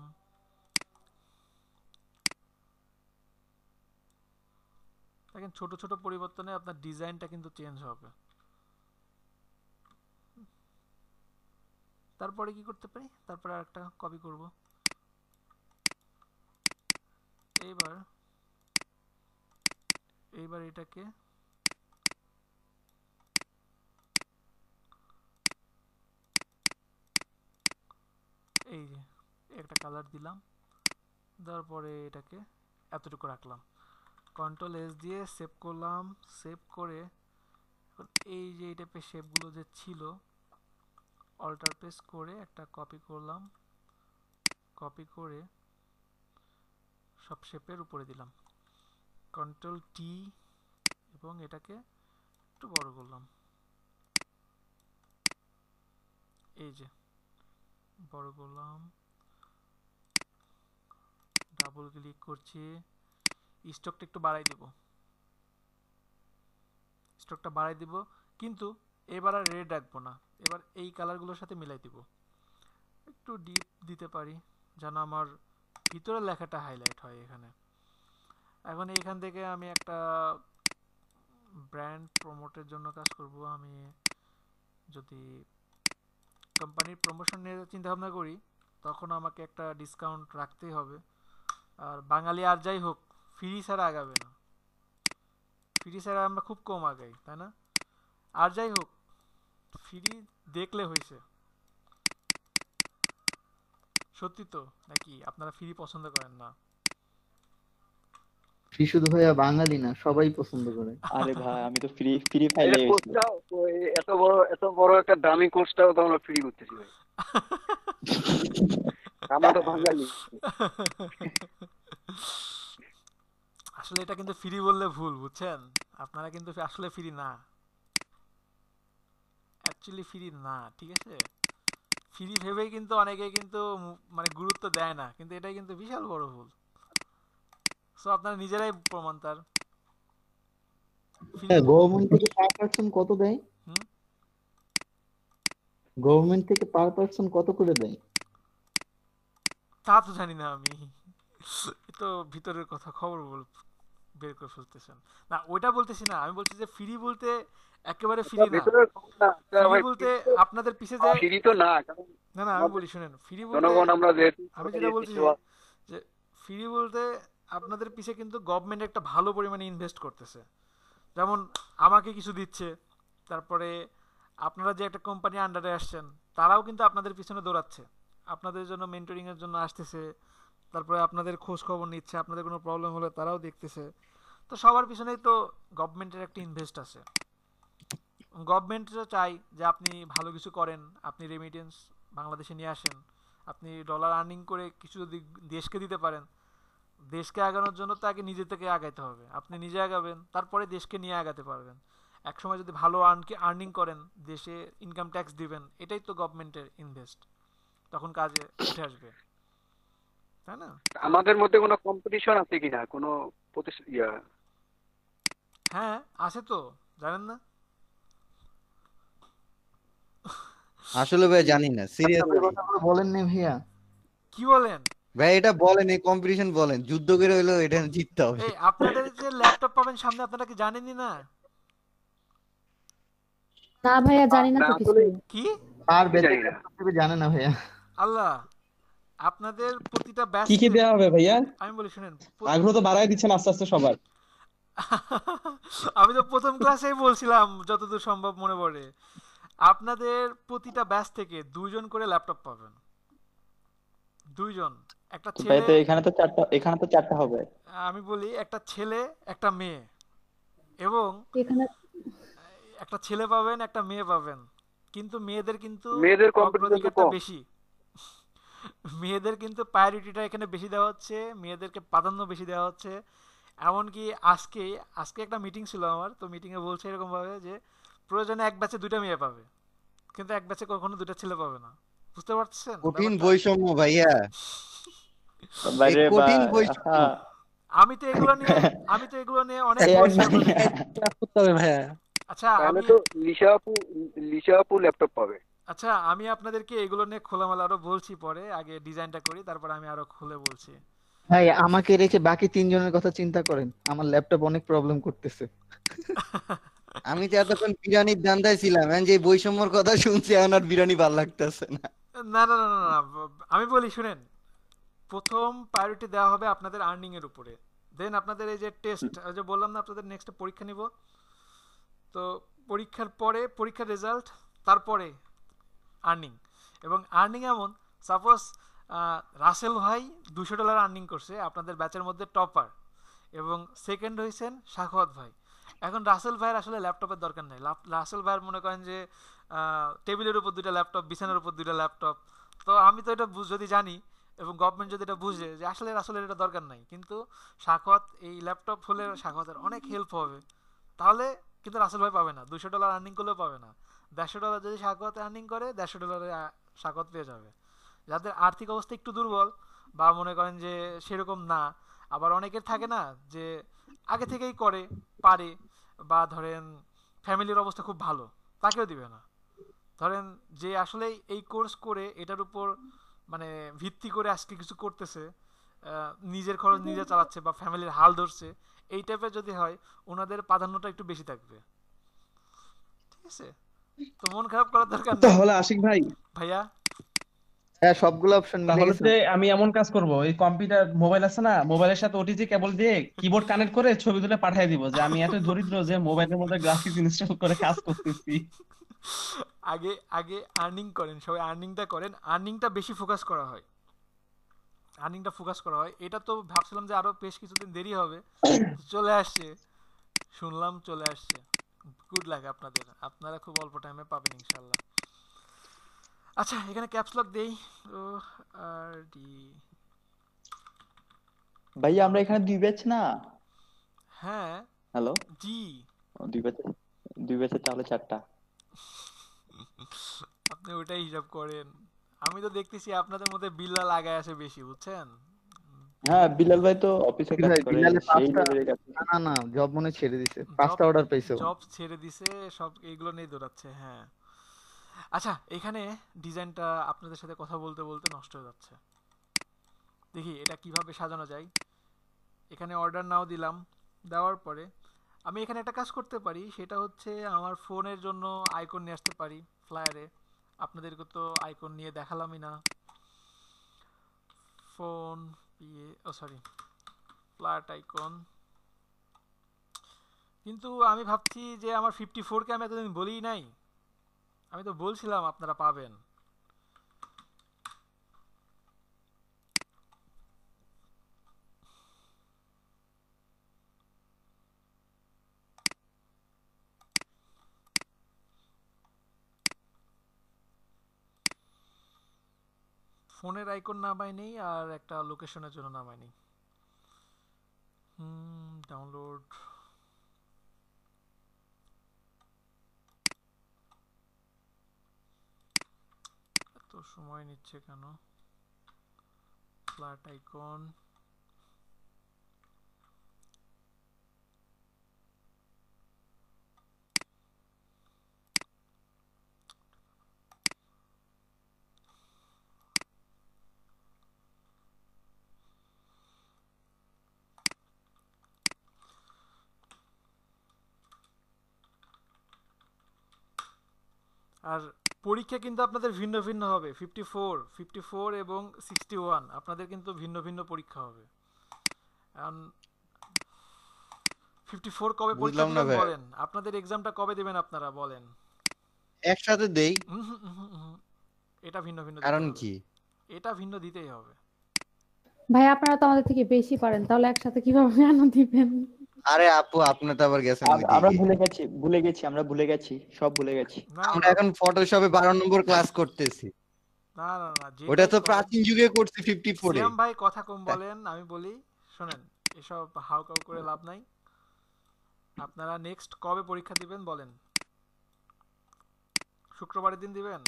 দেখেন ছোট ছোট পরিবর্তনে আপনার ডিজাইনটা কিন্তু চেঞ্জ হবে তারপরে কি করতে পারি তারপরে আরেকটা কপি করব এইবার এইবার এটাকে এই যে একটা কালার দিলাম তারপরে এটাকে এতটুকু রাখলাম কন্ট্রোল এস দিয়ে সেভ করলাম সেভ করে এই যে এই টাইপের শেপগুলো যে ছিল অল্টার প্রেস করে একটা কপি করলাম কপি করে সব শেপের উপরে দিলাম কন্ট্রোল টি এবং এটাকে একটু বড় করলাম এই যে বড় করলাম ডাবল ক্লিক করছি স্টকটা একটু বাড়াই দিব স্টকটা বাড়াই দিব কিন্তু এবার আর রেড রাখবো না এবার এই কালারগুলোর সাথে মিলাই দিব একটু ডিপ দিতে পারি যেন আমার ভিতরের লেখাটা হাইলাইট হয় এখানে এখন এইখান থেকে আমি একটা ব্র্যান্ড প্রমোটের জন্য কাজ করব আমি যদি কোম্পানির প্রমোশন নিয়ে চিন্তাভাবনা করি তখন আমাকে একটা ডিসকাউন্ট রাখতেই হবে আর বাঙালি আর যাই হোক ফ্রি ছাড়া আগাবে না ফ্রি ছাড়া আমরা খুব কম আগাই তাই না আর যাই হোক ফ্রি দেখলে হয়েছে সত্যি তো নাকি আপনারা ফ্রি পছন্দ করেন না ফ্রি শুধু ভাইয়া বাঙালি না সবাই পছন্দ করে আরে ভাই আমি তো ফ্রি ফ্রি ফায়ার এত বড় এত বড় একটা দামি কোর্সটাও তো আমরা ফ্রি করতেছি ভাই [laughs] আমরা তো বাঙালি [laughs] আসলে এটা কিন্তু ফ্রি বললে ভুল বুঝছেন আপনারা কিন্তু আসলে ফ্রি না অ্যাকচুয়ালি ফ্রি না ঠিক আছে ফ্রি ভেবেই কিন্তু অনেকে কিন্তু মানে গুরুত্ব দেয় না কিন্তু এটাই কিন্তু বিশাল বড় ভুল সো আপনারা নিজেরাই প্রমাণ তার গভর্নমেন্ট হ্যাঁ, থেকে পার পার্সন কত দেয় গভর্নমেন্ট থেকে পার পারসন কত করে দেয় তা তো জানি না আমি তো ভিতরের কথা খবর বল বের করে ফেলতেছেন না ওইটা বলতেছি না আমি বলছি যে ফ্রি বলতে একেবারে ফ্রি না ফ্রি বলতে আপনাদের পিছে যায় ফ্রি তো না না না আমি বলি শুনেন ফ্রি বলতে আমরা আমি যেটা বলছি যে ফ্রি বলতে আপনাদের পিছে কিন্তু গভর্নমেন্ট একটা ভালো পরিমাণে ইনভেস্ট করতেছে যেমন আমাকে কিছু দিচ্ছে তারপরে আপনারা যে একটা কোম্পানি আন্ডারে আসছেন তারাও কিন্তু আপনাদের পিছনে দৌড়াচ্ছে আপনাদের জন্য এর জন্য আসতেছে তারপরে আপনাদের খোঁজ খবর নিচ্ছে আপনাদের কোনো প্রবলেম হলে তারাও দেখতেছে তো সবার পিছনেই তো গভর্নমেন্টের একটা ইনভেস্ট আছে গভর্নমেন্টও চাই যে আপনি ভালো কিছু করেন আপনি রেমিটেন্স বাংলাদেশে নিয়ে আসেন আপনি ডলার আর্নিং করে কিছু যদি দেশকে দিতে পারেন দেশকে আগানোর জন্য তো আগে নিজে থেকে আগাইতে হবে আপনি নিজে আগাবেন তারপরে দেশকে নিয়ে আগাতে পারবেন একসময় যদি ভালো আর্নকে আর্নিং করেন দেশে ইনকাম ট্যাক্স দিবেন এটাই তো গভর্নমেন্টের ইনভেস্ট তখন কাজে উঠে আসবে তাই না আমাদের মধ্যে কোনো কম্পিটিশন আছে কিনা কোনো হ্যাঁ আছে তো জানেন না আসলে ভাই জানি না সিরিয়াসলি আচ্ছা, ভাইয়া কি বলেন ভাই এটা বলেন এই কম্পিটিশন বলেন যুদ্ধ করে এটা জিততে হবে এই আপনাদের যে ল্যাপটপ পাবেন সামনে আপনারা কি জানেনই না না ভাইয়া জানি না তো কিছু কি আর বেচারা জানে না ভাইয়া আল্লাহ আপনাদের প্রতিটা ব্যাচ কি কি দেওয়া হবে ভাইয়া আমি বলি শুনেন আগ্রহ তো বাড়ায় দিচ্ছেন আস্তে আস্তে সবার [laughs] আমি তো প্রথম ক্লাসেই বলছিলাম যতদূর সম্ভব মনে পড়ে আপনাদের প্রতিটা ব্যাচ থেকে দুইজন করে ল্যাপটপ পাবেন দুইজন একটা ছেলে তো এখানে তো চারটা এখানে তো চারটা হবে আমি বলি একটা ছেলে একটা মেয়ে এবং একটা ছেলে পাবেন একটা মেয়ে পাবেন কিন্তু মেয়েদের কিন্তু মেয়েদের কম্পিটিশনটা বেশি মেয়েদের কিন্তু প্রায়োরিটিটা এখানে বেশি দেওয়া হচ্ছে মেয়েদেরকে প্রাধান্য বেশি দেওয়া হচ্ছে এমনকি আজকে আজকে একটা মিটিং ছিল আমার তো মিটিংয়ে বলছে এরকমভাবে যে প্রয়োজনে এক ব্যাচে দুটা মেয়ে পাবে কিন্তু এক ব্যাচে কখনো দুটা ছেলে পাবে না বুঝতে পারছেন কঠিন বৈষম্য ভাইয়া কঠিন বৈষম্য আমি তো এগুলো নিয়ে আমি তো এগুলো নিয়ে অনেক আচ্ছা আমি তো লিশা আপু লিশা আপু ল্যাপটপ পাবে আচ্ছা আমি আপনাদেরকে এগুলো নিয়ে খোলামেলা আরো বলছি পরে আগে ডিজাইনটা করি তারপর আমি আরো খুলে বলছি ভাই আমাকে রেখে বাকি তিনজনের কথা চিন্তা করেন আমার ল্যাপটপ অনেক প্রবলেম করতেছে [laughs] আমি তো এতক্ষণ বিরিয়ানির দান্দায় ছিলাম যে বৈষম্যর কথা শুনছি এখন আর বিরিয়ানি ভাল লাগতেছে না না না না না আমি বলি শুনেন প্রথম প্রায়োরিটি দেওয়া হবে আপনাদের আর্নিং এর উপরে দেন আপনাদের এই যে টেস্ট যে বললাম না আপনাদের নেক্সট পরীক্ষা নিব তো পরীক্ষার পরে পরীক্ষার রেজাল্ট তারপরে আর্নিং এবং আর্নিং এমন সাপোজ রাসেল ভাই দুশো ডলার আর্নিং করছে আপনাদের ব্যাচের মধ্যে টপার এবং সেকেন্ড হয়েছেন শাখওয়াত ভাই এখন রাসেল ভাইয়ের আসলে ল্যাপটপের দরকার নেই রাসেল ভাইয়ের মনে করেন যে টেবিলের উপর দুইটা ল্যাপটপ বিছানার উপর দুইটা ল্যাপটপ তো আমি তো এটা যদি জানি এবং গভর্নমেন্ট যদি এটা বুঝে যে আসলে আসলে এটা দরকার নাই কিন্তু শাখওয়াত এই ল্যাপটপ হলে শাখওয়াতের অনেক হেল্প হবে তাহলে কিন্তু রাসেল ভাই পাবে না দুশো ডলার আর্নিং করলেও পাবে না দেড়শো ডলার যদি সাকওয়াত আর্নিং করে দেড়শো ডলারে সাকওয়াত পেয়ে যাবে যাদের আর্থিক অবস্থা একটু দুর্বল বা মনে করেন যে সেরকম না আবার অনেকের থাকে না যে আগে থেকেই করে পারে বা ধরেন ফ্যামিলির অবস্থা খুব ভালো তাকেও দিবে না ধরেন যে আসলে এই কোর্স করে এটার উপর মানে ভিত্তি করে আজকে কিছু করতেছে নিজের খরচ নিজে চালাচ্ছে বা ফ্যামিলির হাল ধরছে এই টাইপের যদি হয় ওনাদের প্রাধান্যটা একটু বেশি থাকবে ঠিক আছে তো মন খারাপ করার দরকার আশিক ভাই ভাইয়া হ্যাঁ সবগুলো অপশন মিলে তাহলে যে আমি এমন কাজ করব এই কম্পিউটার মোবাইল আছে না মোবাইলের সাথে ওটিজি কেবল দিয়ে কিবোর্ড কানেক্ট করে ছবি তুলে পাঠিয়ে দিব যে আমি এত দরিদ্র যে মোবাইলের মধ্যে গ্রাফিক্স ইনস্টল করে কাজ করতেছি আগে আগে আর্নিং করেন সবাই আর্নিংটা করেন আর্নিংটা বেশি ফোকাস করা হয় আর্নিংটা ফোকাস করা হয় এটা তো ভাবছিলাম যে আরো বেশ কিছুদিন দেরি হবে চলে আসছে শুনলাম চলে আসছে গুড লাগ আপনাদের আপনারা খুব অল্প টাইমে পাবেন ইনশাল্লাহ আচ্ছা এখানে ক্যাপস লক দেই ও আর ডি ভাই আমরা এখানে দুই ব্যাচ না হ্যাঁ হ্যালো জি দুই ব্যাচ দুই ব্যাচে তাহলে চারটা আপনি ওটাই হিসাব করেন আমি তো দেখতেছি আপনাদের মধ্যে বিল্লা লাগায় আছে বেশি বুঝছেন হ্যাঁ বিলাল ভাই তো অফিসে কাজ করে বিলাল পাঁচটা না না জব মনে ছেড়ে দিছে পাঁচটা অর্ডার পাইছে জব ছেড়ে দিছে সব এগুলো নিয়ে দৌড়াচ্ছে হ্যাঁ আচ্ছা এখানে ডিজাইনটা আপনাদের সাথে কথা বলতে বলতে নষ্ট হয়ে যাচ্ছে দেখি এটা কিভাবে সাজানো যায় এখানে অর্ডার নাও দিলাম দেওয়ার পরে আমি এখানে একটা কাজ করতে পারি সেটা হচ্ছে আমার ফোনের জন্য আইকন নিয়ে আসতে পারি ফ্লায়ারে আপনাদেরকে তো আইকন নিয়ে দেখালামই না ফোন ইয়ে, ও সরি প্লাট আইকন কিন্তু আমি ভাবছি যে আমার ফিফটি ফোরকে আমি এতদিন বলি নাই আমি তো বলছিলাম আপনারা পাবেন ফোনের আইকন নামাই নেই আর একটা লোকেশনের জন্য নামাই নেই ডাউনলোড এত সময় নিচ্ছে কেন ফ্ল্যাট আইকন আর পরীক্ষা কিন্তু আপনাদের ভিন্ন ভিন্ন হবে ফিফটি ফোর ফিফটি ফোর এবং সিক্সটি ওয়ান আপনাদের কিন্তু ভিন্ন ভিন্ন পরীক্ষা হবে ফিফটি ফোর কবে পরীক্ষা বলেন আপনাদের এক্সামটা কবে দেবেন আপনারা বলেন একসাথে দেই এটা ভিন্ন ভিন্ন কারণ কি এটা ভিন্ন দিতেই হবে ভাই আপনারা তো আমাদের থেকে বেশি পারেন তাহলে একসাথে কিভাবে আনো দিবেন আরে আপু আপনি তো আবার গেছেন আমরা ভুলে গেছি ভুলে গেছি আমরা ভুলে গেছি সব ভুলে গেছি আমরা এখন ফটোশপে 12 নম্বর ক্লাস করতেছি না না না ওটা তো প্রাচীন যুগে করছি 54 এ ভাই কথা কম বলেন আমি বলি শুনেন এসব হাউ কাউ করে লাভ নাই আপনারা নেক্সট কবে পরীক্ষা দিবেন বলেন শুক্রবারের দিন দিবেন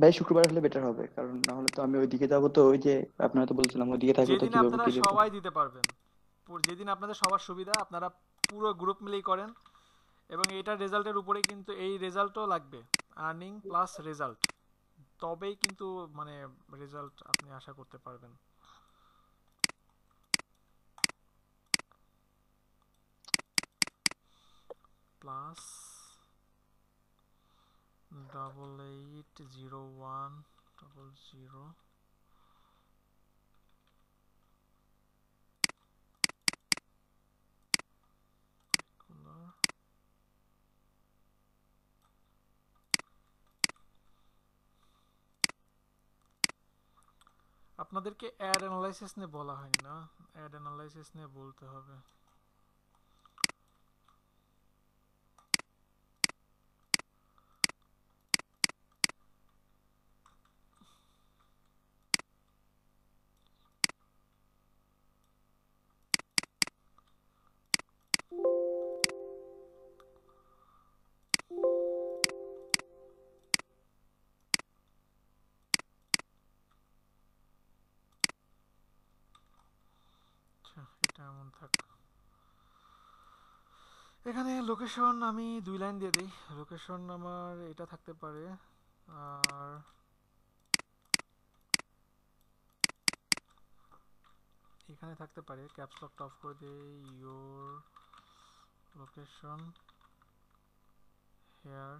ভাই শুক্রবার হলে বেটার হবে কারণ না হলে তো আমি ওইদিকে যাবো তো ওই যে আপনারা তো বলছিলাম ওইদিকে থাকবো তো কিভাবে কি সবাই দিতে পারবেন যেদিন আপনাদের সবার সুবিধা আপনারা পুরো গ্রুপ মিলেই করেন এবং এটা রেজাল্টের উপরে কিন্তু এই রেজাল্টও লাগবে আর্নিং প্লাস রেজাল্ট তবেই কিন্তু মানে রেজাল্ট আপনি আশা করতে পারবেন প্লাস double 801 double 0 আপনাদেরকে এড অ্যানালাইসিস নে বলা হয় না এড অ্যানালাইসিস নে বলতে হবে থাক এখানে লোকেশন আমি দুই লাইন দিয়ে দিই লোকেশন আমার এটা থাকতে পারে আর এখানে থাকতে পারে ক্যাপসলকটা অফ করে দিই ইয়োর লোকেশন হেয়ার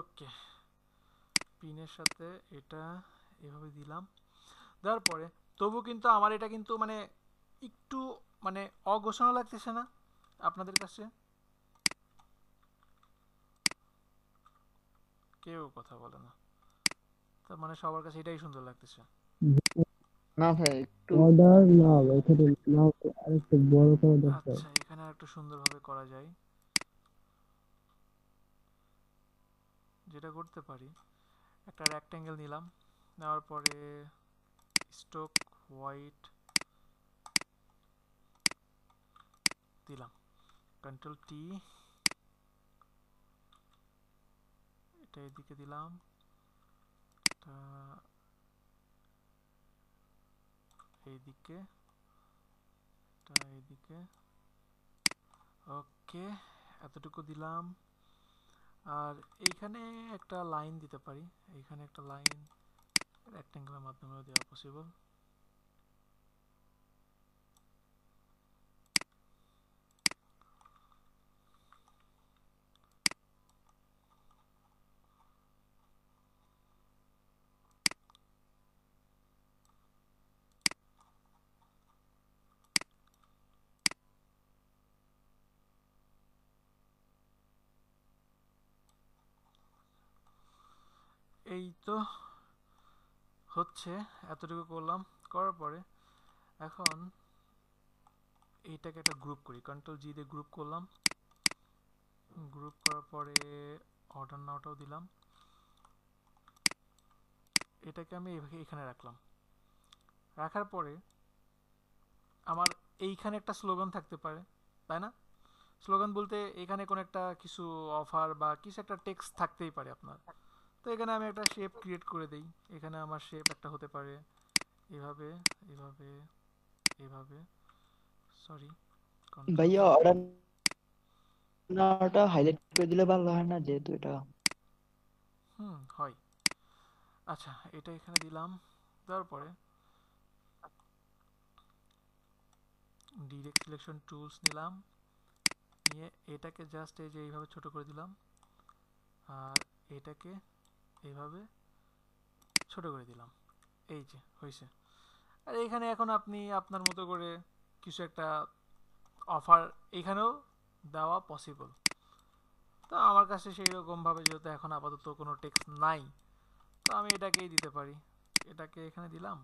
ওকে পিনের সাথে এটা এভাবে দিলাম দেওয়ার পরে তবু কিন্তু আমার এটা কিন্তু মানে একটু মানে অঘোষণা লাগতেছে না আপনাদের কাছে কেউ কথা বলে না তার মানে সবার কাছে এটাই সুন্দর লাগতেছে না ভাই একটু অর্ডার নাও এখানে নাও আরেকটু বড় করে দাও আচ্ছা এখানে আরেকটু সুন্দরভাবে করা যায় যেটা করতে পারি একটা রেক্ট্যাঙ্গেল নিলাম নেওয়ার পরে স্টোক হোয়াইট দিলাম কন্ট্রোল টি এটা এদিকে দিলাম এইদিকে এইদিকে ওকে এতটুকু দিলাম আর এইখানে একটা লাইন দিতে পারি এইখানে একটা লাইন রেক্ট্যাঙ্গেলের মাধ্যমেও দেওয়া পসিবল এই তো হচ্ছে এতটুকু করলাম করার পরে এখন এইটাকে একটা গ্রুপ করি কন্ট্রোল জি দিয়ে গ্রুপ করলাম গ্রুপ করার পরে অর্ডার নাওটাও দিলাম এটাকে আমি এখানে রাখলাম রাখার পরে আমার এইখানে একটা স্লোগান থাকতে পারে তাই না স্লোগান বলতে এখানে কোনো একটা কিছু অফার বা কিছু একটা টেক্সট থাকতেই পারে আপনার তো এখানে আমি একটা শেপ ক্রিয়েট করে দেই এখানে আমার শেপ একটা হতে পারে এভাবে এভাবে এভাবে সরি ভাইয়া অর্ডার নাটা হাইলাইট করে দিলে ভালো হয় না যেহেতু এটা হুম হয় আচ্ছা এটা এখানে দিলাম তারপরে ডিরেক্ট সিলেকশন টুলস নিলাম নিয়ে এটাকে জাস্ট এই যে এইভাবে ছোট করে দিলাম আর এটাকে এইভাবে ছোট করে দিলাম এই যে হয়েছে আর এখানে এখন আপনি আপনার মতো করে কিছু একটা অফার এখানেও দেওয়া পসিবল তো আমার কাছে সেই রকমভাবে যেহেতু এখন আপাতত কোনো টেক্স নাই তো আমি এটাকেই দিতে পারি এটাকে এখানে দিলাম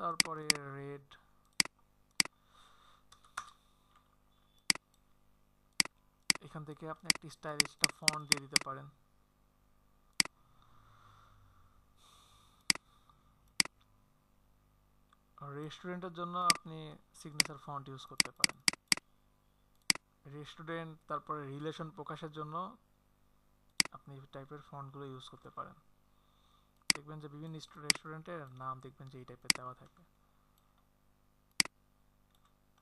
তারপরে রেড এখান থেকে আপনি একটা স্টাইলিশটা ফন্ট দিয়ে দিতে পারেন রেস্টুরেন্টের জন্য আপনি সিগনেচার ফন্ট ইউজ করতে পারেন রেস্টুরেন্ট তারপরে রিলেশন প্রকাশের জন্য আপনি টাইপের ফন্টগুলো ইউজ করতে পারেন দেখবেন যে বিভিন্ন রেস্টুরেন্টের নাম দেখবেন যে এই টাইপের দেওয়া থাকবে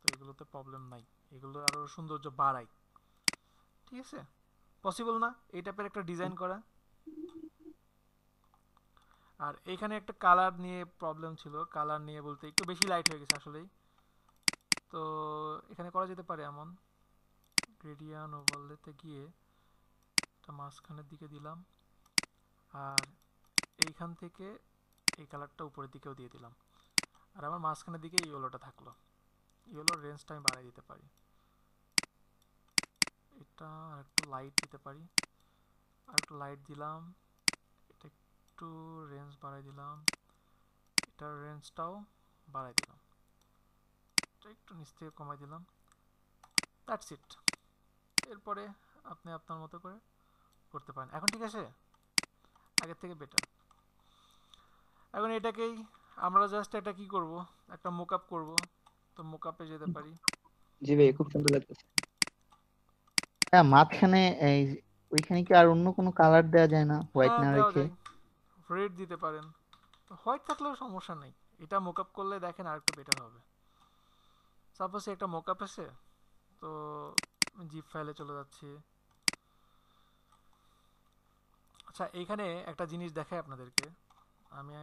তো এগুলোতে প্রবলেম নাই এগুলো আরও সৌন্দর্য বাড়ায় ঠিক আছে পসিবল না এই টাইপের একটা ডিজাইন করা আর এখানে একটা কালার নিয়ে প্রবলেম ছিল কালার নিয়ে বলতে একটু বেশি লাইট হয়ে গেছে আসলেই তো এখানে করা যেতে পারে এমন গ্রেডিয়ান ওভারলেতে গিয়ে একটা মাঝখানের দিকে দিলাম আর এইখান থেকে এই কালারটা উপরের দিকেও দিয়ে দিলাম আর আমার মাঝখানের দিকে ইয়েলোটা থাকলো ইয়েলোর রেঞ্জটা আমি বাড়াই দিতে পারি এটা আর একটু লাইট দিতে পারি আর একটু লাইট দিলাম একটু রেঞ্জ বাড়াই দিলাম এটার রেঞ্জটাও বাড়াই দিলাম এটা একটু নিচ থেকে কমাই দিলাম দ্যাটস ইট এরপরে আপনি আপনার মতো করে করতে পারেন এখন ঠিক আছে আগের থেকে বেটার এখন এটাকেই আমরা জাস্ট এটা কি করব একটা মোকআপ করব তো মোকআপে যেতে পারি জি ভাই খুব সুন্দর লাগতেছে হ্যাঁ মাঝখানে এই ওইখানে কি আর অন্য কোনো কালার দেওয়া যায় না হোয়াইট না রেখে রেড দিতে পারেন হোয়াইট থাকলেও সমস্যা নেই এটা মোক আপ করলে দেখেন আর একটু বেটার হবে সাপোজ একটা মোক আপ আছে তো জিপ ফাইলে চলে যাচ্ছি আচ্ছা এইখানে একটা জিনিস দেখাই আপনাদেরকে আমি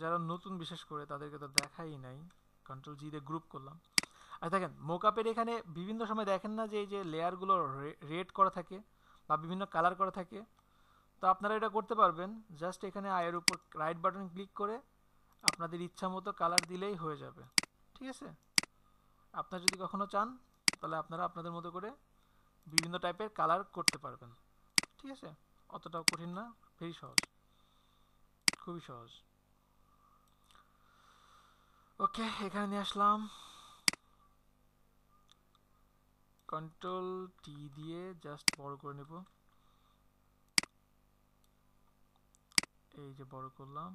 যারা নতুন বিশেষ করে তাদেরকে তো দেখাই নাই কন্ট্রোল জি দিয়ে গ্রুপ করলাম আর দেখেন মোকাপের এখানে বিভিন্ন সময় দেখেন না যে এই যে লেয়ারগুলো রেড করা থাকে বা বিভিন্ন কালার করা থাকে তো আপনারা এটা করতে পারবেন জাস্ট এখানে আয়ের উপর রাইট বাটন ক্লিক করে আপনাদের ইচ্ছা মতো কালার দিলেই হয়ে যাবে ঠিক আছে আপনারা যদি কখনো চান তাহলে আপনারা আপনাদের মতো করে বিভিন্ন টাইপের কালার করতে পারবেন ঠিক আছে অতটাও কঠিন না ভেরি সহজ খুবই সহজ ওকে এখানে নিয়ে আসলাম কন্ট্রোল টি দিয়ে জাস্ট বড় করে নেবো এই যে বড় করলাম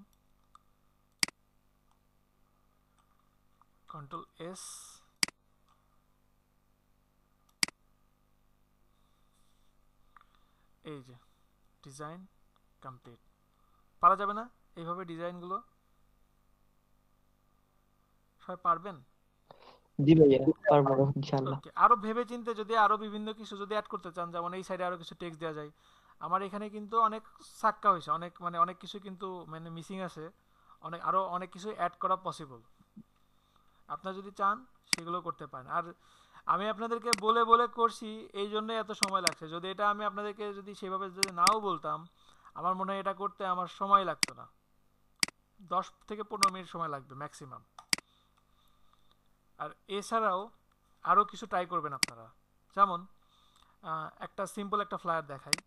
কন্ট্রোল এস এই যে ডিজাইন কমপ্লিট পারা যাবে না এইভাবে ডিজাইনগুলো সবাই পারবেন জি ভাইয়া পারবো ইনশাআল্লাহ আরো ভেবেচিন্তে যদি আরো বিভিন্ন কিছু যদি অ্যাড করতে চান যেমন এই সাইডে আরো কিছু টেক্সট দেওয়া যায় আমার এখানে কিন্তু অনেক সাক্কা হয়েছে অনেক মানে অনেক কিছু কিন্তু মানে মিসিং আছে অনেক আরও অনেক কিছু অ্যাড করা পসিবল আপনারা যদি চান সেগুলো করতে পারেন আর আমি আপনাদেরকে বলে বলে করছি এই জন্য এত সময় লাগছে যদি এটা আমি আপনাদেরকে যদি সেভাবে যদি নাও বলতাম আমার মনে হয় এটা করতে আমার সময় লাগতো না দশ থেকে পনেরো মিনিট সময় লাগবে ম্যাক্সিমাম আর এছাড়াও আরও কিছু ট্রাই করবেন আপনারা যেমন একটা সিম্পল একটা ফ্লায়ার দেখায়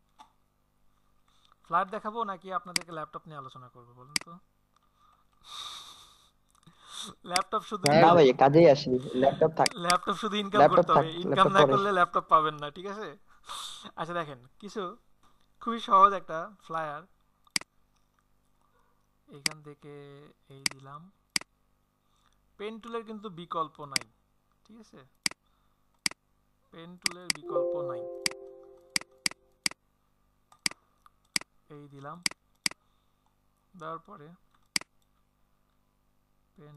ফ্লাইট দেখাবো নাকি আপনাদেরকে ল্যাপটপ নিয়ে আলোচনা করবো বলুন তো ল্যাপটপ শুধু না হ্যাঁ ভাই কাজেই আসি ল্যাপটপ থাক ল্যাপটপ শুধু ইনকাম করতে হবে ইনকাম না করলে ল্যাপটপ পাবেন না ঠিক আছে আচ্ছা দেখেন কিছু খুবই সহজ একটা ফ্লায়ার এখান থেকে এই দিলাম পেন টুলের কিন্তু বিকল্প নাই ঠিক আছে পেন টুলের বিকল্প নাই এই দিলাম দেওয়ার পরে পেন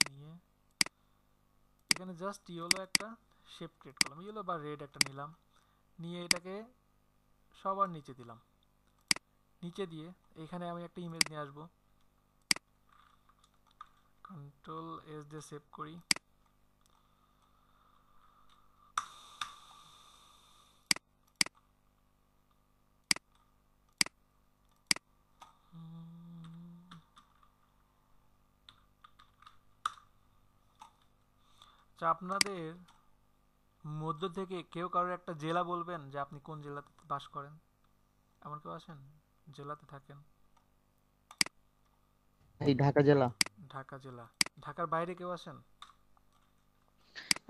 নিয়ে এখানে জাস্ট ইয়েলো একটা শেপ ক্রিয়েট করলাম ইয়েলো বা রেড একটা নিলাম নিয়ে এটাকে সবার নিচে দিলাম নিচে দিয়ে এখানে আমি একটা ইমেজ নিয়ে আসবো কন্ট্রোল এস দিয়ে সেভ করি আচ্ছা আপনাদের মধ্য থেকে কেউ কারোর একটা জেলা বলবেন যে আপনি কোন জেলাতে বাস করেন এমন কেউ আছেন জেলাতে থাকেন এই ঢাকা জেলা ঢাকা জেলা ঢাকার বাইরে কেউ আছেন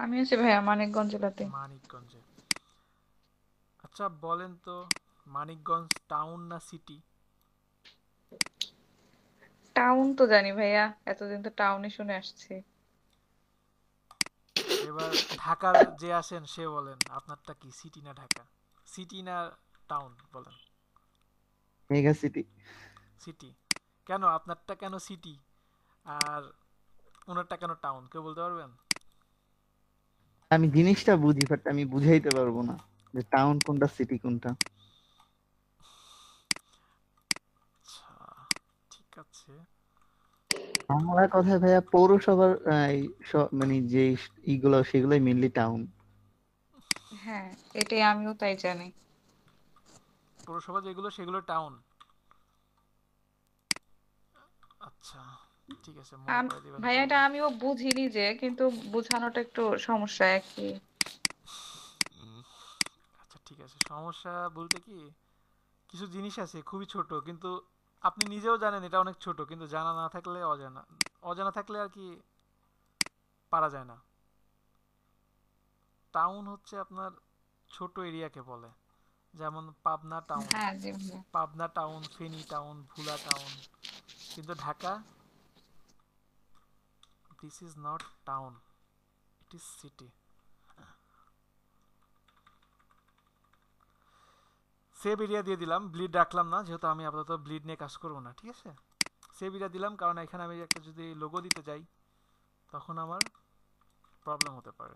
আমি আছি ভাইয়া মানিকগঞ্জ জেলাতে মানিকগঞ্জে আচ্ছা বলেন তো মানিকগঞ্জ টাউন না সিটি টাউন তো জানি ভাইয়া এতদিন তো টাউনে শুনে আসছি এবার ঢাকার যে আসেন সে বলেন আপনারটা কি সিটি না ঢাকা সিটি না টাউন বলেন মেগা সিটি সিটি কেন আপনারটা কেন সিটি আর ওনারটা কেন টাউন কে বলতে পারবেন আমি জিনিসটা বুঝি বাট আমি বুঝাইতে পারবো না যে টাউন কোনটা সিটি কোনটা বাংলা কথায় ভাইয়া পৌরসভার মানে যে ইগুলো সেগুলোই মেইনলি টাউন হ্যাঁ এটাই আমিও তাই জানি পৌরসভা যেগুলো সেগুলো টাউন আচ্ছা ঠিক আছে ভাইয়া এটা আমিও বুঝিনি যে কিন্তু বোঝানোটা একটু সমস্যা একই আচ্ছা ঠিক আছে সমস্যা বলতে কি কিছু জিনিস আছে খুবই ছোট কিন্তু আপনি নিজেও জানেন এটা অনেক ছোট কিন্তু জানা না থাকলে অজানা অজানা থাকলে আর কি পারা যায় না টাউন হচ্ছে আপনার ছোট এরিয়াকে বলে যেমন পাবনা টাউন হ্যাঁ, Pabna town Feni town Bhola town কিন্তু Dhaka this is not town it is city save area দিয়ে দিলাম ব্লিড রাখলাম না যেহেতু আমি আপাতত ব্লিড নিয়ে কাজ করবো না ঠিক আছে সেভ এরিয়া দিলাম কারণ এখানে আমি একটা যদি লোগো দিতে যাই তখন আমার প্রবলেম হতে পারে